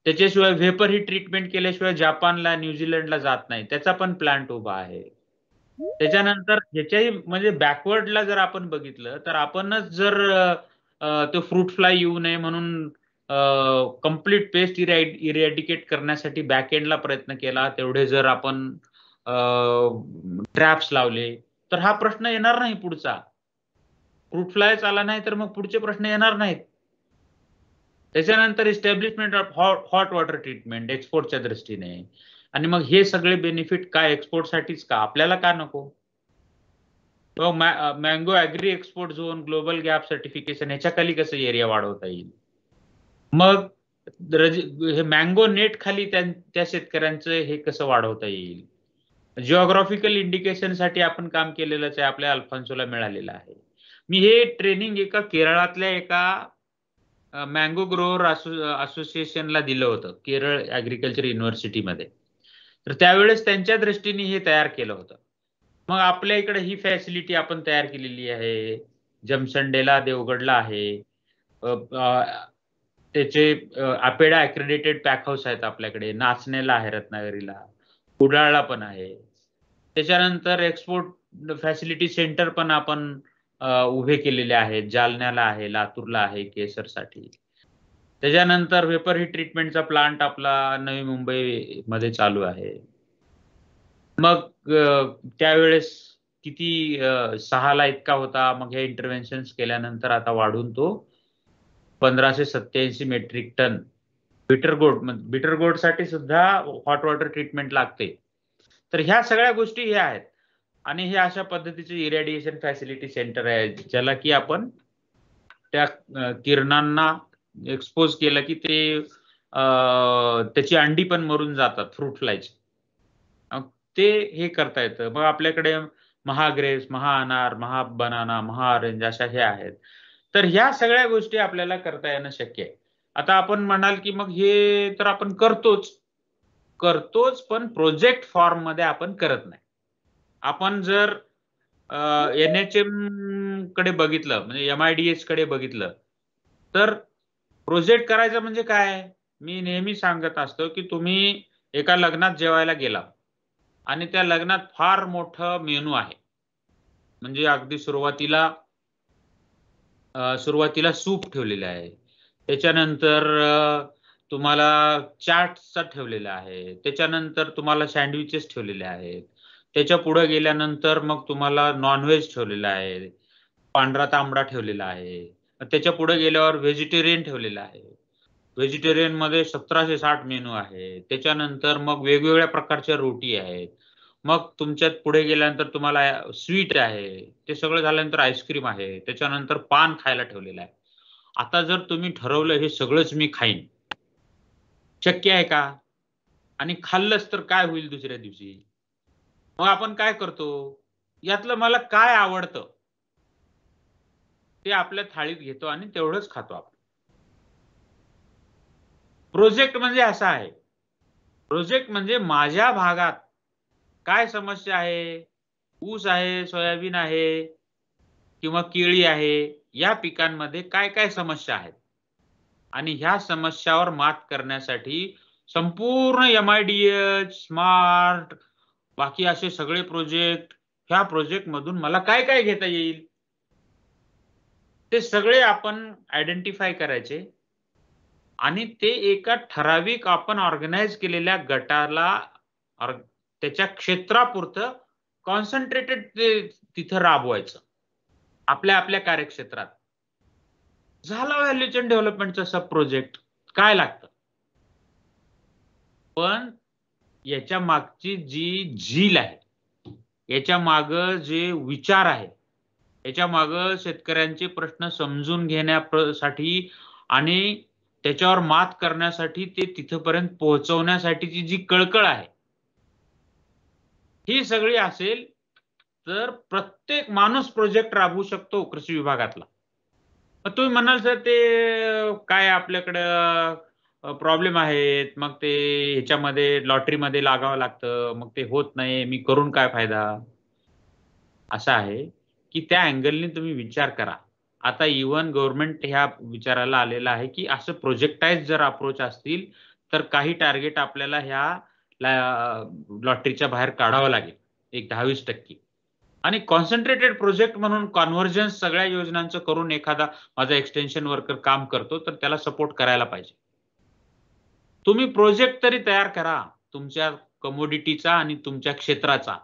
त्याच्याशिवाय व्हेपर ही ट्रीटमेंट केल्याशिवाय जपानला न्यूझीलंडला जात नाही त्याचा पण प्लांट उभा आहे त्याच्यानंतर ह्याच्याही म्हणजे बॅकवर्डला जर आपण बघितलं तर आपणच जर तो फ्रूट फ्लाय येऊ नये म्हणून कम्प्लीट पेस्ट इरा इरॅडिकेट करण्यासाठी बॅकएंडला प्रयत्न केला तेवढे जर आपण ट्रॅप्स लावले तर हा प्रश्न येणार नाही पुढचा फ्रूट फ्लाय आला नाही तर मग पुढचे प्रश्न येणार नाहीत त्याच्यानंतर establishment of hot water treatment एक्सपोर्टच्या दृष्टीने आणि मग हे सगळे बेनिफिट काय एक्सपोर्टसाठीच का आपल्याला का नको mango agri export zone global GAP certification ह्याच्या कसं एरिया वाढवता येईल मग हे मँगो नेट खाली त्या शेतकऱ्यांचं हे कसं वाढवता येईल जिओग्राफिकल इंडिकेशन साठी आपण काम केलेलं आहे आपल्या अल्फान्सोला मिळालेलं आहे मी हे ट्रेनिंग एका केरळातल्या एका मँगो ग्रोअर असोसिएशनला दिलं होतं केरळ ऍग्रिकल्चर युनिव्हर्सिटीमध्ये तर त्यावेळेस त्यांच्या दृष्टीने हे तयार केलं होतं मग आपल्या इकडे ही फॅसिलिटी आपण तयार केलेली आहे जमसंडेला देवगडला आहे त्याचे आपेडा अक्रेडिटेड हाऊस आहेत आपल्याकडे नाचनेला आहे रत्नागिरीला कुडाळला पण आहे त्याच्यानंतर एक्सपोर्ट फॅसिलिटी सेंटर पण आपण उभे केलेले आहेत जालन्याला आहे लातूरला आहे केसरसाठी त्याच्यानंतर वेपर ही ट्रीटमेंटचा प्लांट आपला नवी मुंबई मध्ये चालू आहे मग त्यावेळेस किती सहाला इतका होता मग हे इंटरव्हेन्शन केल्यानंतर आता वाढून तो पंधराशे सत्याऐंशी मेट्रिक टन बिटरगोड बिटरगोड साठी सुद्धा हॉट वॉटर ट्रीटमेंट लागते तर ह्या सगळ्या गोष्टी ह्या आहेत आणि हे अशा पद्धतीचे इरेडिएशन फॅसिलिटी सेंटर आहे ज्याला की आपण त्या किरणांना एक्सपोज केलं की ते त्याची अंडी पण मरून जातात फ्रूट फ्लायच ते हे करता येतं मग आपल्याकडे महाग्रेस महाअनार महाबनाना महाऑरेंज अशा हे आहेत तर ह्या सगळ्या गोष्टी आपल्याला करता येणं शक्य आहे आता आपण म्हणाल की मग हे तर आपण करतोच करतोच पण प्रोजेक्ट फॉर्म मध्ये आपण करत नाही आपण जर एन एच एम कडे बघितलं म्हणजे एम आय डी एच कडे बघितलं तर प्रोजेक्ट करायचं म्हणजे काय मी नेहमी सांगत असतो की तुम्ही एका लग्नात जेवायला गेला आणि त्या लग्नात फार मोठं मेनू आहे म्हणजे अगदी सुरुवातीला सुरुवातीला सूप ठेवलेले आहे त्याच्यानंतर तुम्हाला चाटचा ठेवलेला आहे त्याच्यानंतर तुम्हाला सँडविचेस ठेवलेले आहेत त्याच्या पुढे गेल्यानंतर मग तुम्हाला नॉनव्हेज ठेवलेला आहे पांढरा तांबडा ठेवलेला आहे त्याच्या पुढे गेल्यावर व्हेजिटेरियन ठेवलेलं आहे व्हेजिटेरियन मध्ये सतराशे साठ मेनू आहे त्याच्यानंतर मग वेगवेगळ्या प्रकारच्या रोटी आहेत मग तुमच्यात पुढे गेल्यानंतर तुम्हाला स्वीट आहे ते सगळं झाल्यानंतर आईस्क्रीम आहे त्याच्यानंतर पान खायला ठेवलेलं आहे आता जर तुम्ही ठरवलं हे सगळंच मी खाईन शक्य आहे का आणि खाल्लंच तर काय होईल दुसऱ्या दिवशी मग आपण काय करतो यातलं मला काय आवडतं ते आपल्या थाळीत घेतो आणि तेवढंच खातो आपण प्रोजेक्ट म्हणजे असा आहे प्रोजेक्ट म्हणजे माझ्या भागात काय समस्या आहे ऊस आहे सोयाबीन आहे किंवा केळी आहे या पिकांमध्ये काय काय समस्या आहेत आणि ह्या समस्यावर मात करण्यासाठी संपूर्ण M I D H smart बाकी असे सगळे प्रोजेक्ट ह्या प्रोजेक्ट मधून मला काय काय घेता येईल ते सगळे आपण आयडेंटिफाय करायचे आणि ते एका ठराविक आपण ऑर्गनाईज केलेल्या गटाला त्याच्या क्षेत्रापुरतं कॉन्सन्ट्रेटेड ते तिथं राबवायचं आपल्या आपल्या कार्यक्षेत्रात झाला व्हॅल्यू चेन डेव्हलपमेंटचा सब प्रोजेक्ट काय लागत पण याच्या मागची जी झील आहे याच्या माग जे विचार आहे याच्या माग शेतकऱ्यांचे प्रश्न समजून घेण्यासाठी आणि त्याच्यावर मात करण्यासाठी ते तिथपर्यंत पोहोचवण्यासाठीची जी कळकळ आहे ही सगळी असेल तर प्रत्येक माणूस प्रोजेक्ट राबवू शकतो कृषी विभागातला तुम्ही म्हणाल सर ते काय आपल्याकडं प्रॉब्लेम आहेत मग ते ह्याच्यामध्ये लॉटरीमध्ये लागावं लागतं मग ते होत नाही मी करून काय फायदा असा आहे की त्या अँगलने तुम्ही विचार करा आता इवन गव्हर्नमेंट ह्या विचाराला आलेला आहे की असं प्रोजेक्टाईज जर अप्रोच असतील तर काही टार्गेट आपल्याला ह्या लॉटरीच्या बाहेर काढावं लागेल एक दहावीस टक्के आणि कॉन्सन्ट्रेटेड प्रोजेक्ट म्हणून कॉन्व्हर्जन्स सगळ्या योजनांचं करून एखादा माझा एक्सटेन्शन वर्कर काम करतो तर त्याला सपोर्ट करायला पाहिजे तुम्ही प्रोजेक्ट तरी तयार करा तुमच्या कमोडिटीचा आणि तुमच्या क्षेत्राचा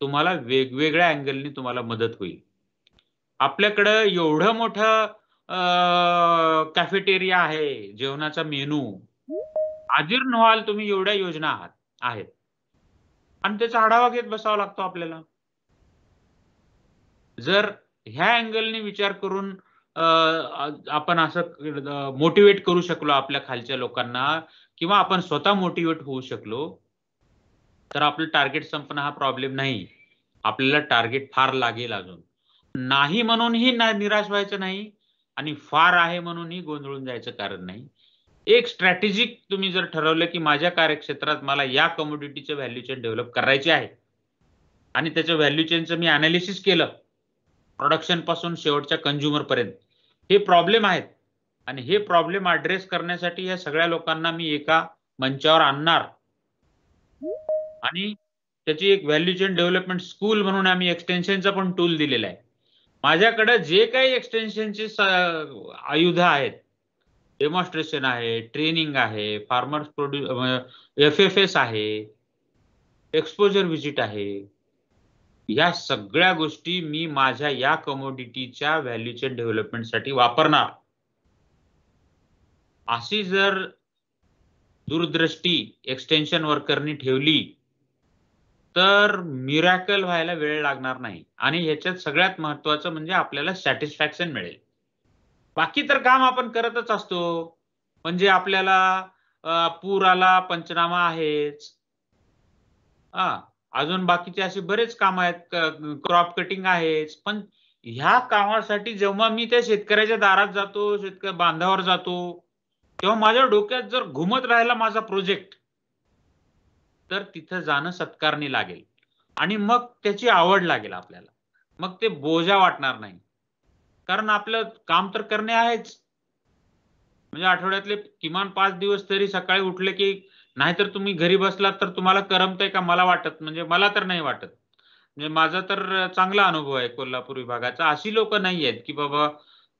तुम्हाला वेगवेगळ्या अँगलनी तुम्हाला मदत होईल आपल्याकडं एवढं मोठं कॅफेटेरिया आहे जेवणाचा मेनू अजीर्ण व्हाल तुम्ही एवढ्या योजना आहात आहेत आणि त्याचा आढावा घेत बसावा लागतो आपल्याला जर ह्या अँगलनी विचार करून आपण असं मोटिवेट करू शकलो आपल्या खालच्या लोकांना किंवा आपण स्वतः मोटिवेट होऊ शकलो तर आपलं टार्गेट संपणं हा प्रॉब्लेम नाही आपल्याला टार्गेट फार लागेल अजून नाही म्हणूनही निराश व्हायचं नाही आणि फार आहे म्हणूनही गोंधळून जायचं कारण नाही एक स्ट्रॅटेजिक तुम्ही जर ठरवलं की माझ्या कार्यक्षेत्रात मला या कमोडिटीचं व्हॅल्यू चेन डेव्हलप करायचे आहे आणि त्याच्या व्हॅल्यू चेनचं मी अनालिसिस केलं प्रोडक्शन पासून शेवटच्या कंझ्युमर पर्यंत हे प्रॉब्लेम आहेत आणि हे प्रॉब्लेम अड्रेस करण्यासाठी या सगळ्या लोकांना मी एका मंचावर आणणार आणि त्याची एक व्हॅल्यू चेन डेव्हलपमेंट स्कूल म्हणून आम्ही एक्सटेन्शनचा पण टूल दिलेला आहे माझ्याकडे जे काही एक्सटेन्शनचे आयुध आहेत डेमॉन्स्ट्रेशन आहे ट्रेनिंग आहे फार्मर्स प्रोड्यू एफ एफ एस आहे एक्सपोजर व्हिजिट आहे या सगळ्या गोष्टी मी माझ्या या कमोडिटीच्या व्हॅल्यू चेन डेव्हलपमेंटसाठी वापरणार अशी जर दूरदृष्टी एक्सटेन्शन वर्करनी ठेवली तर मिरॅकल व्हायला वेळ लागणार नाही आणि ह्याच्यात सगळ्यात महत्वाचं म्हणजे आपल्याला सॅटिस्फॅक्शन मिळेल बाकी तर काम आपण करतच असतो म्हणजे आपल्याला पूर आला पंचनामा आहेच हा अजून बाकीचे असे बरेच काम आहेत क्रॉप कटिंग आहेच पण ह्या कामासाठी जेव्हा मी त्या शेतकऱ्याच्या दारात जातो शेतकरी बांधावर जातो तेव्हा माझ्या डोक्यात जर घुमत राहिला माझा प्रोजेक्ट तर तिथं जाणं सत्कारणी लागेल आणि मग त्याची आवड लागेल आपल्याला मग ते बोजा वाटणार नाही कारण आपलं काम तर करणे आहेच म्हणजे आठवड्यातले किमान पाच दिवस तरी सकाळी उठले की नाहीतर तुम्ही घरी बसलात तर तुम्हाला करमतंय का मला वाटत म्हणजे मला तर नाही वाटत म्हणजे माझा तर चांगला अनुभव आहे कोल्हापूर विभागाचा अशी लोक नाही आहेत की बाबा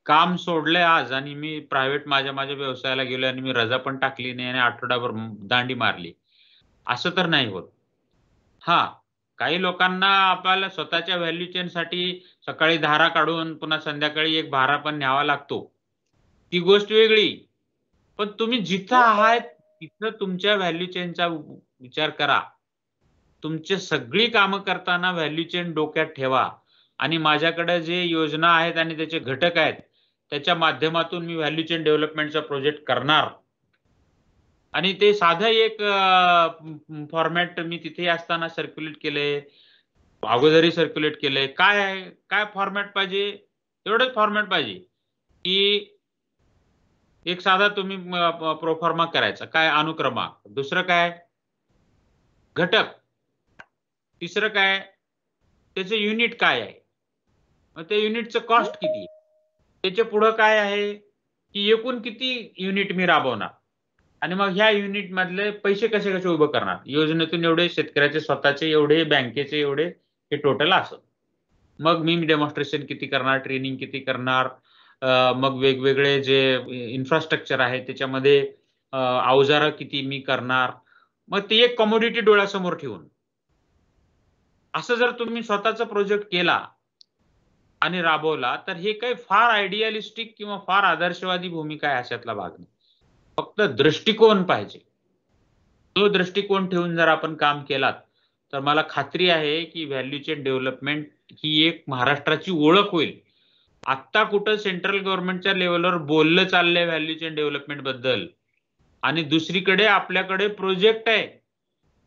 काम सोडलंय आज आणि मी प्रायव्हेट माझ्या माझ्या व्यवसायाला गेलो आणि मी रजा पण टाकली नाही आणि आठवड्याभर दांडी मारली असं तर नाही होत हा काही लोकांना आपल्याला स्वतःच्या व्हॅल्यू साठी सकाळी धारा काढून पुन्हा संध्याकाळी एक भारा पण न्यावा लागतो ती गोष्ट वेगळी पण तुम्ही जिथं आहात तिथं तुमच्या व्हॅल्यू चेनचा विचार करा तुमचे सगळी कामं करताना व्हॅल्यू चेन डोक्यात ठेवा आणि माझ्याकडे जे योजना आहेत आणि त्याचे घटक आहेत त्याच्या माध्यमातून मी व्हॅल्यू चेन डेव्हलपमेंटचा प्रोजेक्ट करणार आणि ते साधं एक फॉर्मॅट मी तिथे असताना सर्क्युलेट केले अगोदरही सर्क्युलेट केलंय काय आहे काय फॉर्मॅट पाहिजे एवढंच फॉर्मॅट पाहिजे की एक साधा तुम्ही प्रोफॉर्मा करायचा काय अनुक्रमा दुसरं काय घटक तिसरं काय त्याचं युनिट काय आहे मग ते युनिटचं कॉस्ट किती त्याच्या पुढं काय आहे की एकूण किती युनिट मी राबवणार आणि मग ह्या युनिट मधले पैसे कसे कसे उभे करणार योजनेतून एवढे शेतकऱ्याचे स्वतःचे एवढे बँकेचे एवढे हे टोटल असं मग मी डेमॉन्स्ट्रेशन किती करणार ट्रेनिंग किती करणार मग वेगवेगळे जे इन्फ्रास्ट्रक्चर आहे त्याच्यामध्ये अवजार किती मी करणार मग ते एक कमोडिटी डोळ्यासमोर ठेवून असं जर तुम्ही स्वतःचा प्रोजेक्ट केला आणि राबवला तर हे काही फार आयडियालिस्टिक किंवा फार आदर्शवादी भूमिका आहे अशातला भाग नाही फक्त दृष्टिकोन पाहिजे तो दृष्टिकोन ठेवून जर आपण काम केलात तर मला खात्री आहे की व्हॅल्यू चेन डेव्हलपमेंट ही एक महाराष्ट्राची ओळख होईल आत्ता कुठं सेंट्रल गव्हर्नमेंटच्या लेवलवर बोललं चाललंय व्हॅल्यू चेन डेव्हलपमेंट बद्दल आणि दुसरीकडे आपल्याकडे प्रोजेक्ट आहे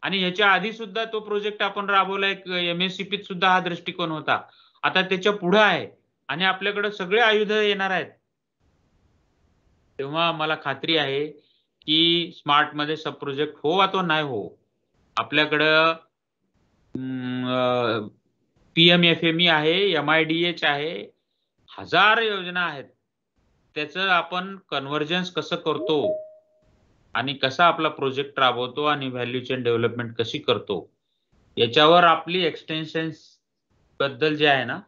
आणि ह्याच्या आधी सुद्धा तो प्रोजेक्ट आपण राबवला एक एमएससीपीत सुद्धा हा दृष्टिकोन होता आता त्याच्या पुढे आहे आणि आपल्याकडे सगळे आयुध येणार आहेत तेव्हा मला खात्री आहे की स्मार्ट मध्ये सब प्रोजेक्ट हो वा तो नाही हो आपल्याकडं पीएमएफएमई एफ ई आहे एम आय डी एच आहे हजार योजना आहेत त्याचं आपण कन्व्हर्जन्स कसं करतो आणि कसा आपला प्रोजेक्ट राबवतो आणि व्हॅल्यू चेन डेव्हलपमेंट कशी करतो याच्यावर आपली एक्सटेन्शन्स बद्दल जे आहे ना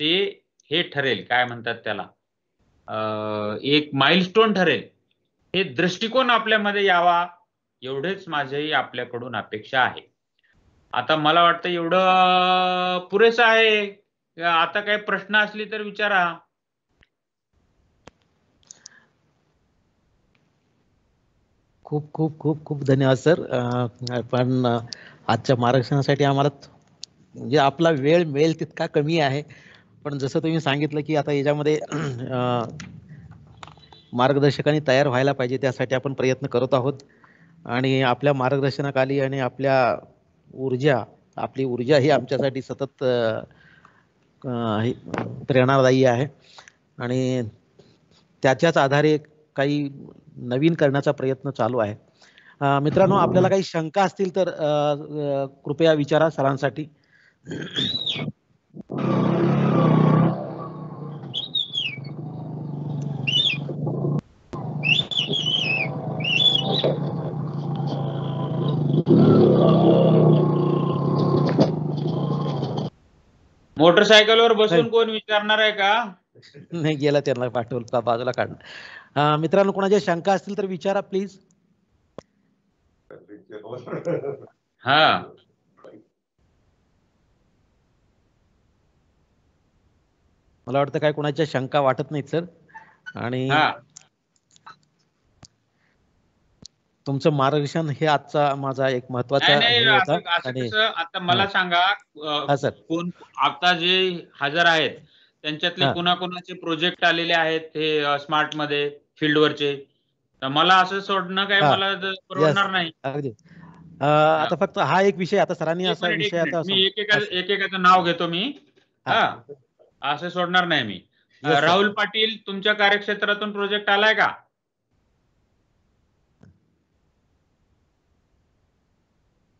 ते हे ठरेल काय म्हणतात त्याला एक माइलस्टोन ठरेल हे दृष्टिकोन आपल्यामध्ये यावा एवढेच माझी आपल्याकडून अपेक्षा आहे आता मला वाटतं एवढं पुरेसं आहे आता काही प्रश्न असली तर विचारा खूप खूप खूप खूप धन्यवाद सर पण आजच्या मार्गदर्शनासाठी आम्हाला म्हणजे आपला वेळ मिळेल तितका कमी आहे पण जसं तुम्ही सांगितलं की आता याच्यामध्ये मार्गदर्शकांनी तयार व्हायला पाहिजे त्यासाठी आपण प्रयत्न करत आहोत आणि आपल्या मार्गदर्शनाखाली आणि आपल्या ऊर्जा आपली ऊर्जा ही आमच्यासाठी सतत प्रेरणादायी आहे आणि त्याच्याच आधारे काही नवीन करण्याचा प्रयत्न चालू आहे मित्रांनो आपल्याला काही शंका असतील तर कृपया विचारा सरांसाठी मोटरसायकलवर बसून कोण विचारणार आहे का नाही गेला त्यांना पाठवलं बाजूला काढ मित्रांनो कोणाच्या शंका असतील तर विचारा प्लीज हा मला वाटतं काय कोणाच्या शंका वाटत नाहीत सर आणि तुमचं मार्गदर्शन हे आजचा माझा एक महत्वाचा आता मला सांगा कोण आता जे हजर आहेत त्यांच्यातले कोणाकोणाचे प्रोजेक्ट आलेले आहेत हे स्मार्ट मध्ये फील्डवरचे तर मला असं सोडणं काय मला परवडणार नाही आता फक्त हा एक विषय आता सरांनी असा विषय आता एकेकाचं नाव घेतो मी हा असं सोडणार नाही मी राहुल पाटील तुमच्या कार्यक्षेत्रातून प्रोजेक्ट आलाय का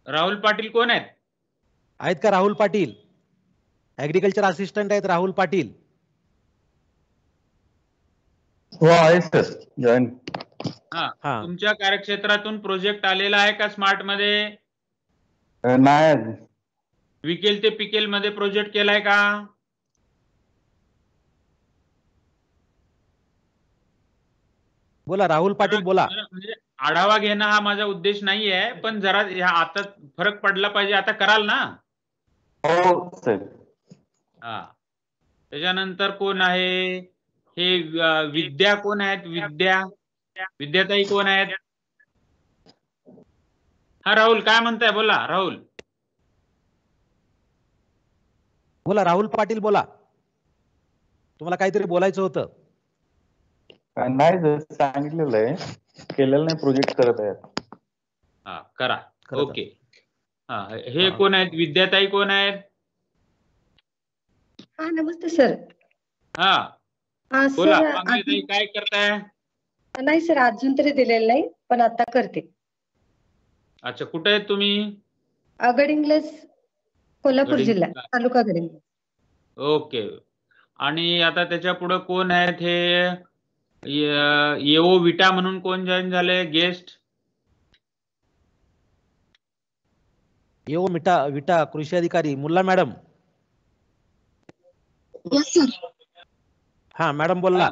राहुल पाटील कोण आहेत आहेत का राहुल पाटील ऍग्रिकल्चर असिस्टंट आहेत राहुल पाटील हो, तुमच्या कार्यक्षेत्रातून प्रोजेक्ट आलेला आहे का स्मार्ट मध्ये विकेल ते पिकेल मध्ये प्रोजेक्ट केलाय का बोला राहुल पाटील बोला आढावा घेणं हा माझा उद्देश नाही आहे पण जरा आता फरक पडला पाहिजे आता कराल ना हो, त्याच्यानंतर कोण आहे हे विद्या कोण आहेत विद्या विद्याताई कोण आहेत हा राहुल काय म्हणताय बोला राहुल बोला राहुल पाटील बोला तुम्हाला काहीतरी बोलायचं होतं नाही सांगितलेलं आहे केलेलं नाही प्रोजेक्ट करत आहेत हा करा ओके हे कोण आहेत विद्याताई कोण आहेत हा नमस्ते सर हा सर काय करताय नाही सर अजून तरी दिलेलं नाही पण आता करते अच्छा कुठे आहेत तुम्ही गडिंग्लज कोल्हापूर जिल्हा तालुका ओके आणि आता त्याच्या पुढे कोण आहेत हे येओ विटा म्हणून कोण जॉईन झाले गेस्ट येओ मिटा विटा कृषी अधिकारी मुल्ला मॅडम हा मॅडम बोलला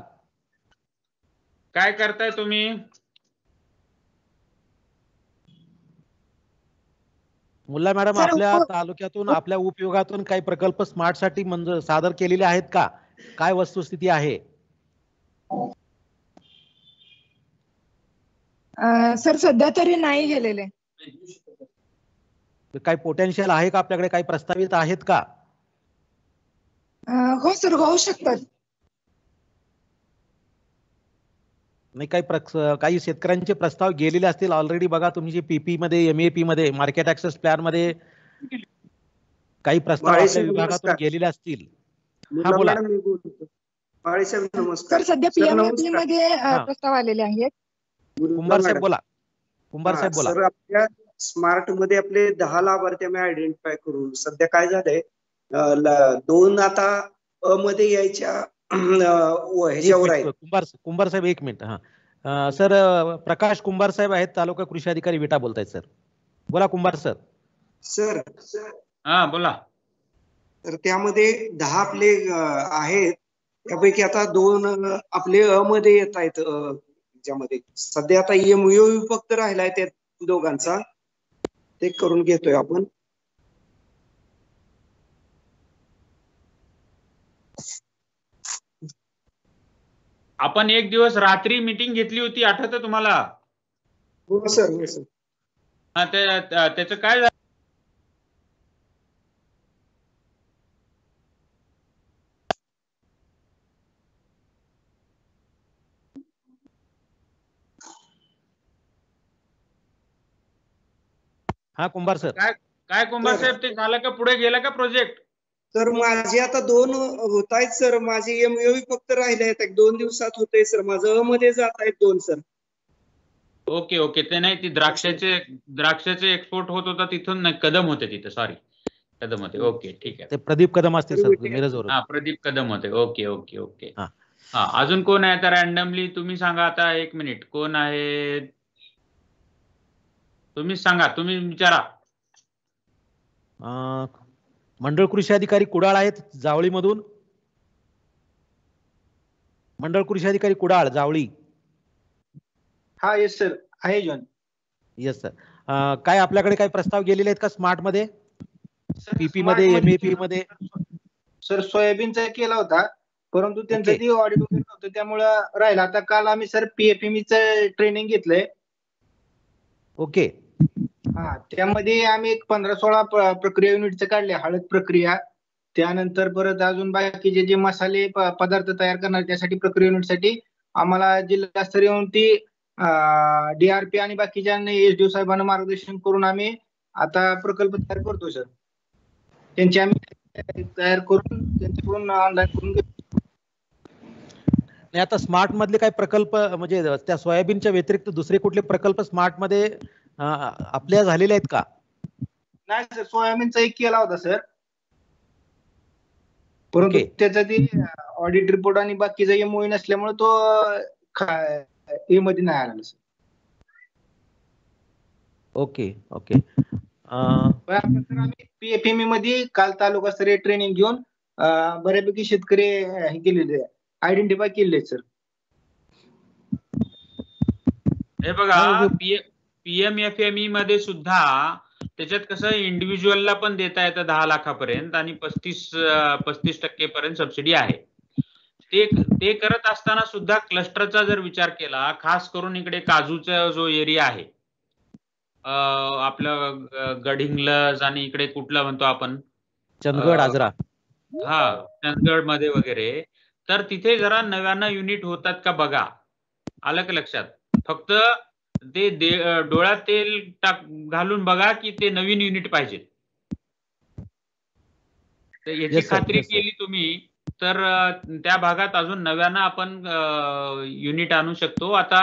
काय करताय तुम्ही मुल्ला मॅडम आपल्या हो. तालुक्यातून आपल्या उपयोगातून काही प्रकल्प स्मार्ट साठी सादर केलेले आहेत का काय वस्तुस्थिती आहे सर सध्या तरी नाही गेलेले काय पोटेन्शियल आहे का आपल्याकडे काही प्रस्तावित आहेत का हो सर होऊ शकतात नाही काही काही शेतकऱ्यांचे प्रस्ताव गेलेले असतील ऑलरेडी बघा तुमची पीपी मध्ये एमएपी मध्ये मार्केट ऍक्सेस प्लॅन मध्ये काही प्रस्ताव विभागातून गेलेले असतील हा बोला सध्या पीएमएपी मध्ये प्रस्ताव आलेले आहेत कुंभार बोला कुंभार साहेब बोला सर आपल्या स्मार्ट मध्ये आपले दहा लाभार्थी आम्ही आयडेंटिफाय करू सध्या काय झालंय दोन आता अ मध्ये यायच्या कुंभार कुंभार साहेब एक मिनिट हा सर प्रकाश कुंभार साहेब आहेत तालुका कृषी अधिकारी विटा बोलतायत सर बोला कुंभार सर सर हा बोला तर त्यामध्ये दहा आपले आहेत त्यापैकी आता दोन आपले अ मध्ये येत आहेत त्याच्यामध्ये सध्या आता एमओयू e विभक्त राहिलाय त्या दोघांचा ते करून घेतोय आपण आपण एक दिवस रात्री मीटिंग घेतली होती आठवत तुम्हाला हो सर हो सर त्याचं काय झालं हा कुंभार सर काय काय कुंभार साहेब ते झालं का पुढे गेला का प्रोजेक्ट तर माझे आता दोन होत आहेत सर माझे e फक्त राहिले आहेत दोन दिवसात होते सर माझं मध्ये जात आहेत दोन सर ओके ओके ते नाही ती द्राक्षाचे द्राक्षाचे एक्सपोर्ट होत होता तिथून नाही कदम होते तिथे सॉरी कदम होते ओके ठीक आहे ते प्रदीप कदम असते सर हा प्रदीप कदम होते ओके ओके ओके हा अजून कोण आहे आता रॅन्डमली तुम्ही सांगा आता एक मिनिट कोण आहे तुम्ही सांगा तुम्ही विचारा मंडळ कृषी अधिकारी कुडाळ आहेत जावळीमधून मंडळ कृषी अधिकारी कुडाळ जावळी हा येस सर आहे जॉन येस सर काय आपल्याकडे काही प्रस्ताव गेलेले आहेत का स्मार्ट मध्ये पीपी मध्ये एमएपी मध्ये सर सोयाबीनचा केला होता परंतु त्यांचं ऑडिओ ऑडिट वगैरे नव्हतं त्यामुळं राहिला आता काल आम्ही सर च ट्रेनिंग घेतलंय ओके त्यामध्ये आम्ही एक पंधरा सोळा प्रक्रिया युनिटचं काढले हळद प्रक्रिया त्यानंतर परत अजून बाकीचे जे मसाले पदार्थ तयार करणार त्यासाठी प्रक्रिया युनिटसाठी आम्हाला जिल्हास्तरीय ती डीआरपी आणि बाकीच्या एसडीओ साहेबांना मार्गदर्शन करून आम्ही आता प्रकल्प तयार करतो सर त्यांची आम्ही तयार करून त्यांच्याकडून ऑनलाईन करून घेतो आता स्मार्ट मधले काही प्रकल्प म्हणजे त्या सोयाबीनच्या व्यतिरिक्त दुसरे कुठले प्रकल्प स्मार्ट मध्ये आपल्या झालेल्या आहेत का नाही सर सोयाबीनचा एक केला होता सर ओके त्याचा ते ऑडिट रिपोर्ट आणि बाकीचा ओई e नसल्यामुळे तो ए मध्ये नाही आला सर ओके ओके सर आम्ही पीएफएमई e मध्ये काल तालुका स्तरीय ट्रेनिंग घेऊन बऱ्यापैकी शेतकरी हे केलेले आयडेंटिफाय केलेले सर हे बघा पीएमएफएमई e मध्ये सुद्धा त्याच्यात कसं इंडिव्हिज्युअलला पण देता येतं दहा लाखापर्यंत आणि पस्तीस पस्तीस पर्यंत सबसिडी आहे ते ते करत असताना सुद्धा क्लस्टरचा जर विचार केला खास करून इकडे काजूचा जो एरिया आहे आपलं गडिंगलज आणि इकडे कुठलं म्हणतो आपण चंदगड आजरा हा चंदगड मध्ये वगैरे तर तिथे जरा नव्यानं युनिट होतात का बघा आलं का लक्षात फक्त ते डोळ्यात तेल टाक घालून बघा की ते नवीन युनिट पाहिजे याची खात्री केली तुम्ही तर त्या भागात अजून नव्यानं आपण युनिट आणू शकतो आता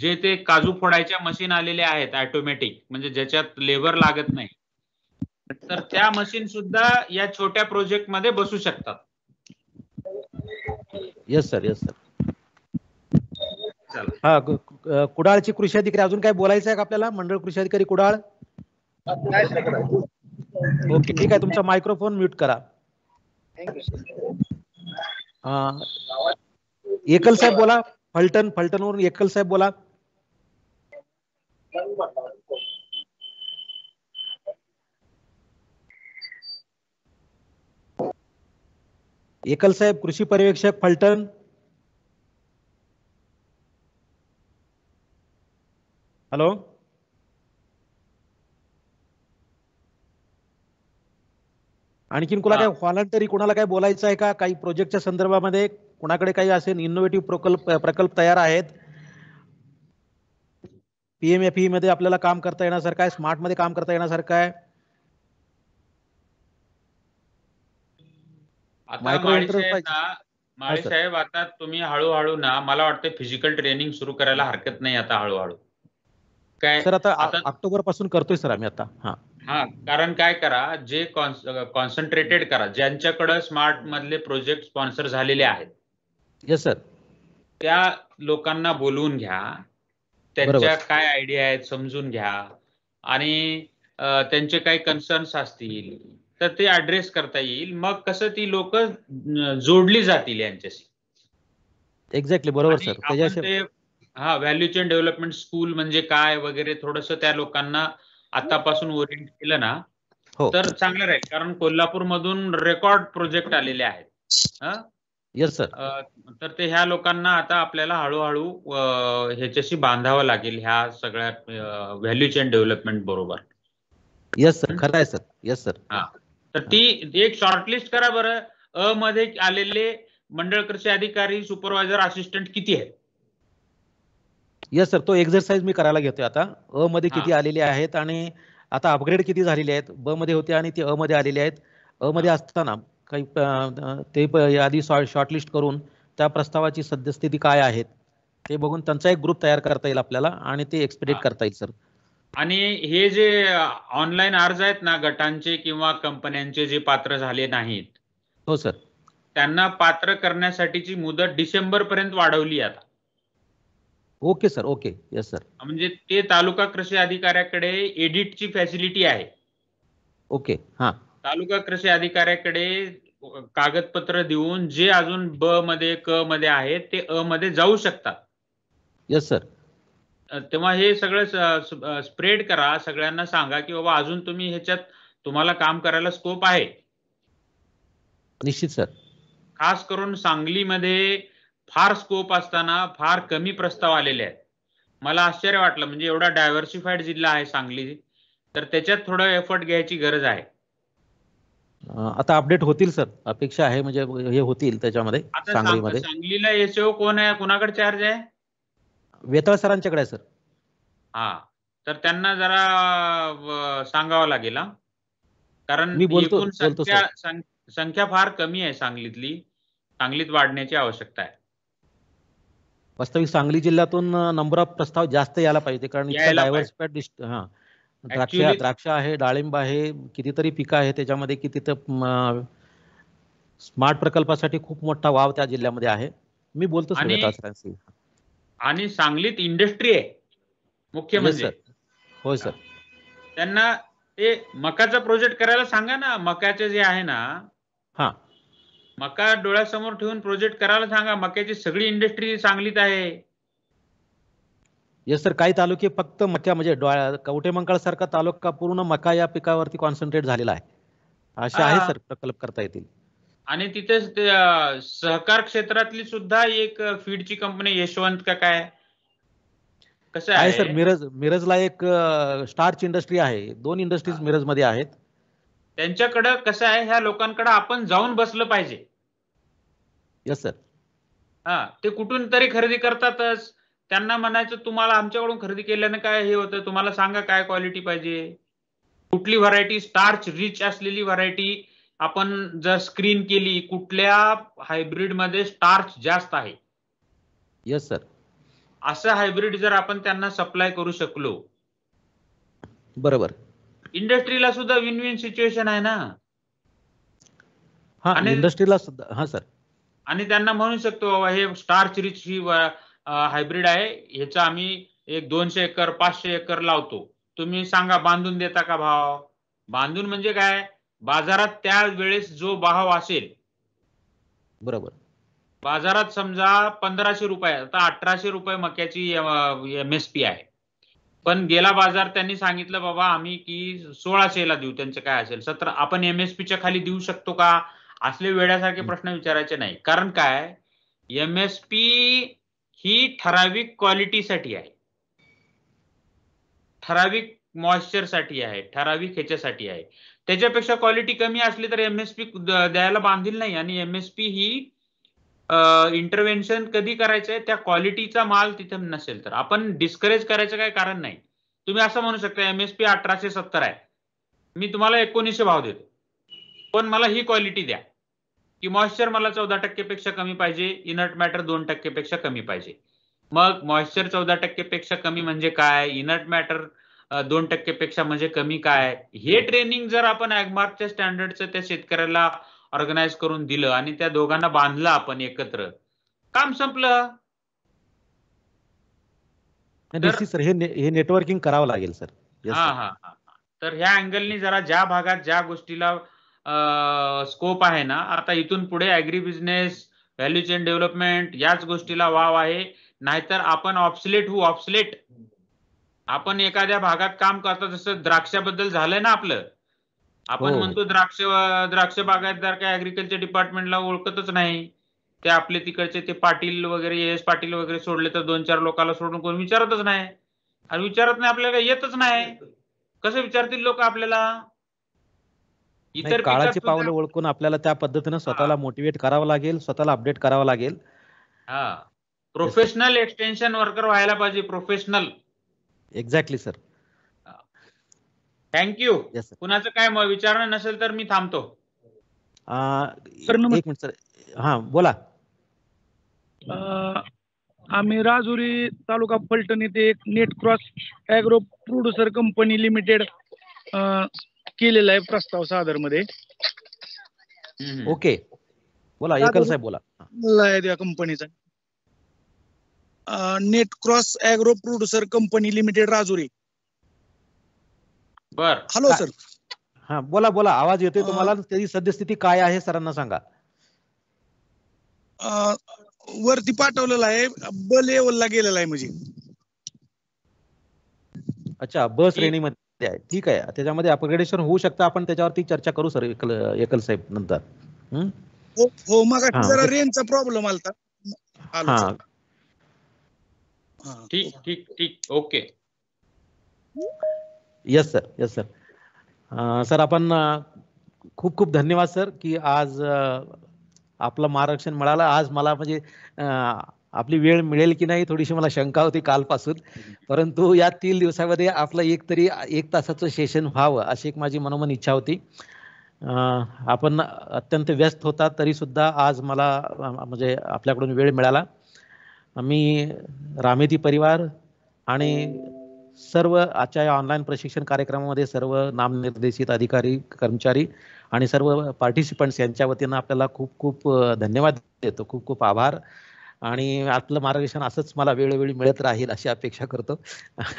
जे ते काजू फोडायच्या मशीन आलेले आहेत ऑटोमॅटिक म्हणजे ज्याच्यात लेबर लागत नाही तर त्या मशीन सुद्धा या छोट्या प्रोजेक्ट मध्ये बसू शकतात येस सर येस सर हा कुडाळचे कृषी अधिकारी अजून काय बोलायचं आहे का आपल्याला मंडळ कृषी अधिकारी कुडाळ ओके ठीक आहे तुमचा मायक्रोफोन म्यूट करा एकल साहेब बोला फलटण वरून एकल साहेब बोला एकल साहेब कृषी पर्यवेक्षक फलटण हॅलो आणखीन कुणा काय व्हॉलंटरी कुणाला काय बोलायचं आहे का काही प्रोजेक्टच्या संदर्भामध्ये कुणाकडे काही असे इनोव्हेटिव्ह प्रकल्प प्रकल्प तयार आहेत पीएमएफई मध्ये आपल्याला काम करता येण्यासारखं आहे स्मार्ट मध्ये काम करता येण्यासारखं आहे माळी साहेब आता तुम्ही हळूहळू ना मला वाटतं फिजिकल ट्रेनिंग सुरू करायला हरकत नाही आता हळूहळू काय सर आता ऑक्टोबर पासून करतोय सर आम्ही आता हा हा कारण काय करा जे कॉन्सन्ट्रेटेड करा ज्यांच्याकडे स्मार्ट मधले प्रोजेक्ट स्पॉन्सर झालेले आहेत येस सर त्या लोकांना बोलवून घ्या त्यांच्या काय आयडिया आहेत समजून घ्या आणि त्यांचे काही कन्सर्न्स असतील तर ते ऍड्रेस करता येईल मग कसं ती लोक जोडली जातील यांच्याशी एक्झॅक्टली बरोबर सर हा व्हॅल्यू चेन डेव्हलपमेंट स्कूल म्हणजे काय वगैरे थोडस त्या लोकांना आतापासून ओरिएंट केलं ना हो तर चांगलं राहील कारण कोल्हापूर मधून रेकॉर्ड प्रोजेक्ट आलेले आहेत येस सर तर ते ह्या लोकांना आता आपल्याला हळूहळू ह्याच्याशी बांधावं लागेल ह्या सगळ्या व्हॅल्यू चेन डेव्हलपमेंट बरोबर येस सर खरं आहे सर येस सर हा तर ती एक शॉर्टलिस्ट करा बरं अ मध्ये आलेले कृषी अधिकारी सुपरवायझर असिस्टंट किती आहेत यस सर तो एक्झरसाइज मी करायला घेतोय आता अ मध्ये किती आलेले आहेत आणि आता अपग्रेड किती झालेले आहेत ब मध्ये होते आणि ते अ मध्ये आलेले आहेत अ मध्ये असताना काही ते आधी शॉर्टलिस्ट करून त्या प्रस्तावाची सद्यस्थिती काय आहे ते बघून त्यांचा एक ग्रुप तयार करता येईल आपल्याला आणि ते एक्सपेडिट करता येईल सर आणि हे जे ऑनलाईन अर्ज आहेत ना गटांचे किंवा कंपन्यांचे जे पात्र झाले नाहीत हो सर त्यांना पात्र करण्यासाठीची मुदत डिसेंबर पर्यंत वाढवली आता okay sir okay yes sir म्हणजे ते तालुका कृषी अधिकाऱ्याकडे एडिटची फॅसिलिटी आहे ओके हा तालुका कृषी अधिकाऱ्याकडे कागदपत्र देऊन जे अजून ब मध्ये क मध्ये आहेत ते अ मध्ये जाऊ शकतात येस सर तेव्हा हे सगळं स्प्रेड करा सगळ्यांना सांगा की बाबा अजून तुम्ही ह्याच्यात तुम्हाला काम करायला स्कोप आहे निश्चित सर खास करून सांगलीमध्ये फार स्कोप असताना फार कमी प्रस्ताव आलेले आहेत मला आश्चर्य वाटलं म्हणजे एवढा डायव्हर्सिफाईड जिल्हा आहे सांगली तर त्याच्यात थोडं एफर्ट घ्यायची गरज आहे आता अपडेट होतील सर अपेक्षा आहे म्हणजे हे होतील त्याच्यामध्ये सांगलीमध्ये सांगलीला एसओ e कोण आहे कोणाकडे चार्ज आहे वेतळ सरांच्याकडे सर हा तर त्यांना जरा सांगावं लागेल कारण मी बोलतो संख्या फार कमी आहे सांगलीतली सांगलीत वाढण्याची आवश्यकता आहे वास्तविक सांगली जिल्ह्यातून नंबर ऑफ प्रस्ताव जास्त यायला पाहिजे कारण डायव्हर्स हा द्राक्ष द्राक्ष आहे डाळिंब आहे कितीतरी पिकं आहे त्याच्यामध्ये किती तर स्मार्ट प्रकल्पासाठी खूप मोठा वाव त्या जिल्ह्यामध्ये आहे मी बोलतो आणि सांगलीत इंडस्ट्री आहे मुख्य म्हणजे हो सर त्यांना ते मकाचा प्रोजेक्ट करायला सांगा ना मकाचे जे आहे ना हा मका डोळ्यासमोर ठेवून प्रोजेक्ट करायला सांगा मक्याची सगळी इंडस्ट्री चांगलीच आहे येस सर काही तालुके फक्त मक्या म्हणजे कवटे मंगळ सारखा तालुका पूर्ण मका या पिकावरती कॉन्सन्ट्रेट झालेला आहे असे आहे सर प्रकल्प करता येतील आणि तिथे सहकार क्षेत्रातली सुद्धा एक फीडची कंपनी यशवंत का काय कसं आहे सर मिरज मिरजला एक स्टार्च इंडस्ट्री आहे दोन इंडस्ट्रीज मिरज मध्ये आहेत त्यांच्याकडं कसं आहे ह्या लोकांकडे आपण जाऊन बसलं पाहिजे यस सर हा ते कुठून तरी खरेदी करतातच त्यांना म्हणायचं तुम्हाला आमच्याकडून खरेदी केल्यानं काय हे होतं तुम्हाला सांगा काय क्वालिटी पाहिजे कुठली व्हरायटी स्टार्च रिच असलेली व्हरायटी आपण जर स्क्रीन केली कुठल्या हायब्रीड मध्ये स्टार्च जास्त आहे येस सर असं हायब्रीड जर आपण त्यांना सप्लाय करू शकलो बरोबर इंडस्ट्रीला सुद्धा विन विन सिच्युएशन आहे ना हा इंडस्ट्रीला सुद्धा हा सर आणि त्यांना म्हणू शकतो बाबा हे स्टार रिच ही हायब्रिड आहे ह्याचा आम्ही एक दोनशे एकर पाचशे एकर लावतो तुम्ही सांगा बांधून देता का भाव बांधून म्हणजे काय बाजारात त्या वेळेस जो भाव असेल बरोबर बाजारात समजा पंधराशे रुपये आता अठराशे रुपये मक्याची एम एस पी आहे पण गेला बाजार त्यांनी सांगितलं बाबा आम्ही की सोळाशेला देऊ त्यांचं काय असेल सतरा आपण एमएसपीच्या खाली देऊ शकतो का असले वेड्यासारखे प्रश्न विचारायचे नाही कारण काय एमएसपी ही ठराविक क्वालिटीसाठी आहे ठराविक मॉइश्चरसाठी आहे ठराविक ह्याच्यासाठी आहे त्याच्यापेक्षा क्वालिटी कमी असली तर एमएसपी द्यायला बांधील नाही आणि एमएसपी ही इंटरव्हेन्शन कधी करायचंय त्या क्वालिटीचा माल तिथे नसेल तर आपण डिस्करेज करायचं काही कारण नाही तुम्ही असं म्हणू शकता एमएसपी अठराशे सत्तर आहे मी तुम्हाला एकोणीसशे भाव देतो पण मला ही क्वालिटी द्या की मॉइश्चर मला चौदा टक्केपेक्षा कमी पाहिजे इनर्ट मॅटर दोन टक्केपेक्षा कमी पाहिजे मग मॉइश्चर चौदा टक्केपेक्षा कमी म्हणजे काय इनर्ट मॅटर दोन टक्केपेक्षा म्हणजे कमी काय हे ट्रेनिंग जर आपण अॅगमार्कच्या स्टँडर्डचं त्या शेतकऱ्याला ऑर्गनाईज करून दिलं आणि त्या दोघांना बांधलं आपण एकत्र काम संपलं सर हे नेटवर्किंग करावं लागेल सर हा हा हा तर ह्या अँगलनी जरा ज्या भागात ज्या गोष्टीला स्कोप आहे ना आता इथून पुढे agri business value chain development याच गोष्टीला वाव आहे नाहीतर आपण ऑप्सलेट होऊ ऑप्सलेट आपण एखाद्या भागात काम करतो जसं द्राक्षाबद्दल झालंय ना आपलं आपण हो. म्हणतो द्राक्ष द्राक्ष बागायतदार काय अग्रिकल्चर डिपार्टमेंटला ओळखतच नाही ते आपले तिकडचे ते पाटील वगैरे एस पाटील वगैरे सोडले तर दोन चार लोकांना सोडून कोण विचारतच नाही आणि विचारत नाही आपल्याला येतच नाही कसं विचारतील लोक आपल्याला इतर काळाची पावलं ओळखून आपल्याला त्या पद्धतीने स्वतःला मोटिवेट करावं लागेल स्वतःला अपडेट करावं लागेल हा प्रोफेशनल एक्सटेन्शन वर्कर व्हायला पाहिजे प्रोफेशनल एक्झॅक्टली सर थँक्यू कुणाचं काय विचारणं नसेल तर मी थांबतो एक मिनिट सर हा बोला आम्ही राजुरी तालुका फलटण येथे एक net cross agro producer company limited केलेला आहे प्रस्ताव सादर मध्ये ओके बोला एकल साहेब बोला या कंपनीचा net cross agro producer company limited Rajuri बर हॅलो सर हा बोला बोला आवाज येतोय तुम्हाला त्याची सद्यस्थिती काय आहे सरांना सांगा वरती पाठवलेला आहे ब ला गेलेला आहे म्हणजे अच्छा ब रेणी आहे ठीक आहे त्याच्यामध्ये अपग्रेडेशन होऊ शकतं आपण त्याच्यावरती चर्चा करू सर एकल एकल साहेब नंतर रेनचा हो, हो मग जरा रेंजचा प्रॉब्लेम आला तर हा. ठीक ठीक ठीक okay yes sir yes sir sir आपण uh, खूप खूप धन्यवाद सर की आज uh, आपलं मार्गदर्शन मिळालं आज मला म्हणजे uh, आपली वेळ मिळेल की नाही थोडीशी मला शंका होती कालपासून परंतु या तीन दिवसामध्ये आपलं एक तरी एक तासाचं सेशन व्हावं अशी एक माझी मनोमन इच्छा होती आपण अत्यंत व्यस्त होता तरी आज मला म्हणजे आपल्याकडून वेळ मिळाला मी रामेती परिवार आणि सर्व आजच्या या ऑनलाईन प्रशिक्षण कार्यक्रमामध्ये सर्व नामनिर्देशित अधिकारी कर्मचारी आणि सर्व पार्टिसिपंट्स यांच्या वतीनं आपल्याला खूप खूप धन्यवाद देतो खूप खूप आभार आणि आपलं मार्गदर्शन असंच मला वेळोवेळी मिळत राहील अशी अपेक्षा करतो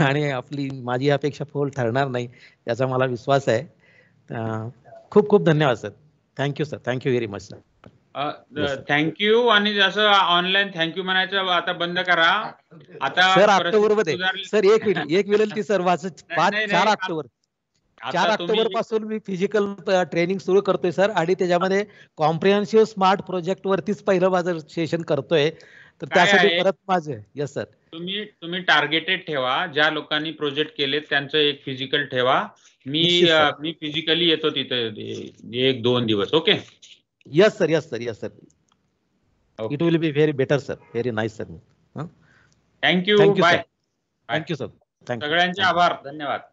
आणि आपली माझी अपेक्षा फोल ठरणार नाही याचा मला विश्वास आहे खूप खूप धन्यवाद sir thank you sir thank you very much sir thank you आणि जसं ऑनलाईन थँक्यू म्हणायचं आता बंद करा आता सर ऑक्टोबर मध्ये सर एक मिनिट विनंती सर वाचत पाच चार ऑक्टोबर चार ऑक्टोबर पासून मी फिजिकल ट्रेनिंग सुरू करतोय सर आणि त्याच्यामध्ये कॉम्प्रिहेन्सिव्ह स्मार्ट प्रोजेक्ट वरतीच पहिलं माझं सेशन करतोय तर त्यासाठी परत माझं यस सर तुम्ही तुम्ही टार्गेटेड ठेवा ज्या लोकांनी प्रोजेक्ट केले त्यांचं एक फिजिकल ठेवा मी मी फिजिकली येतो तिथे एक दोन दिवस okay yes sir yes sir yes sir it will be very better sir very nice sir thank you thank you sir thank you sir thank you सगळ्यांचे आभार धन्यवाद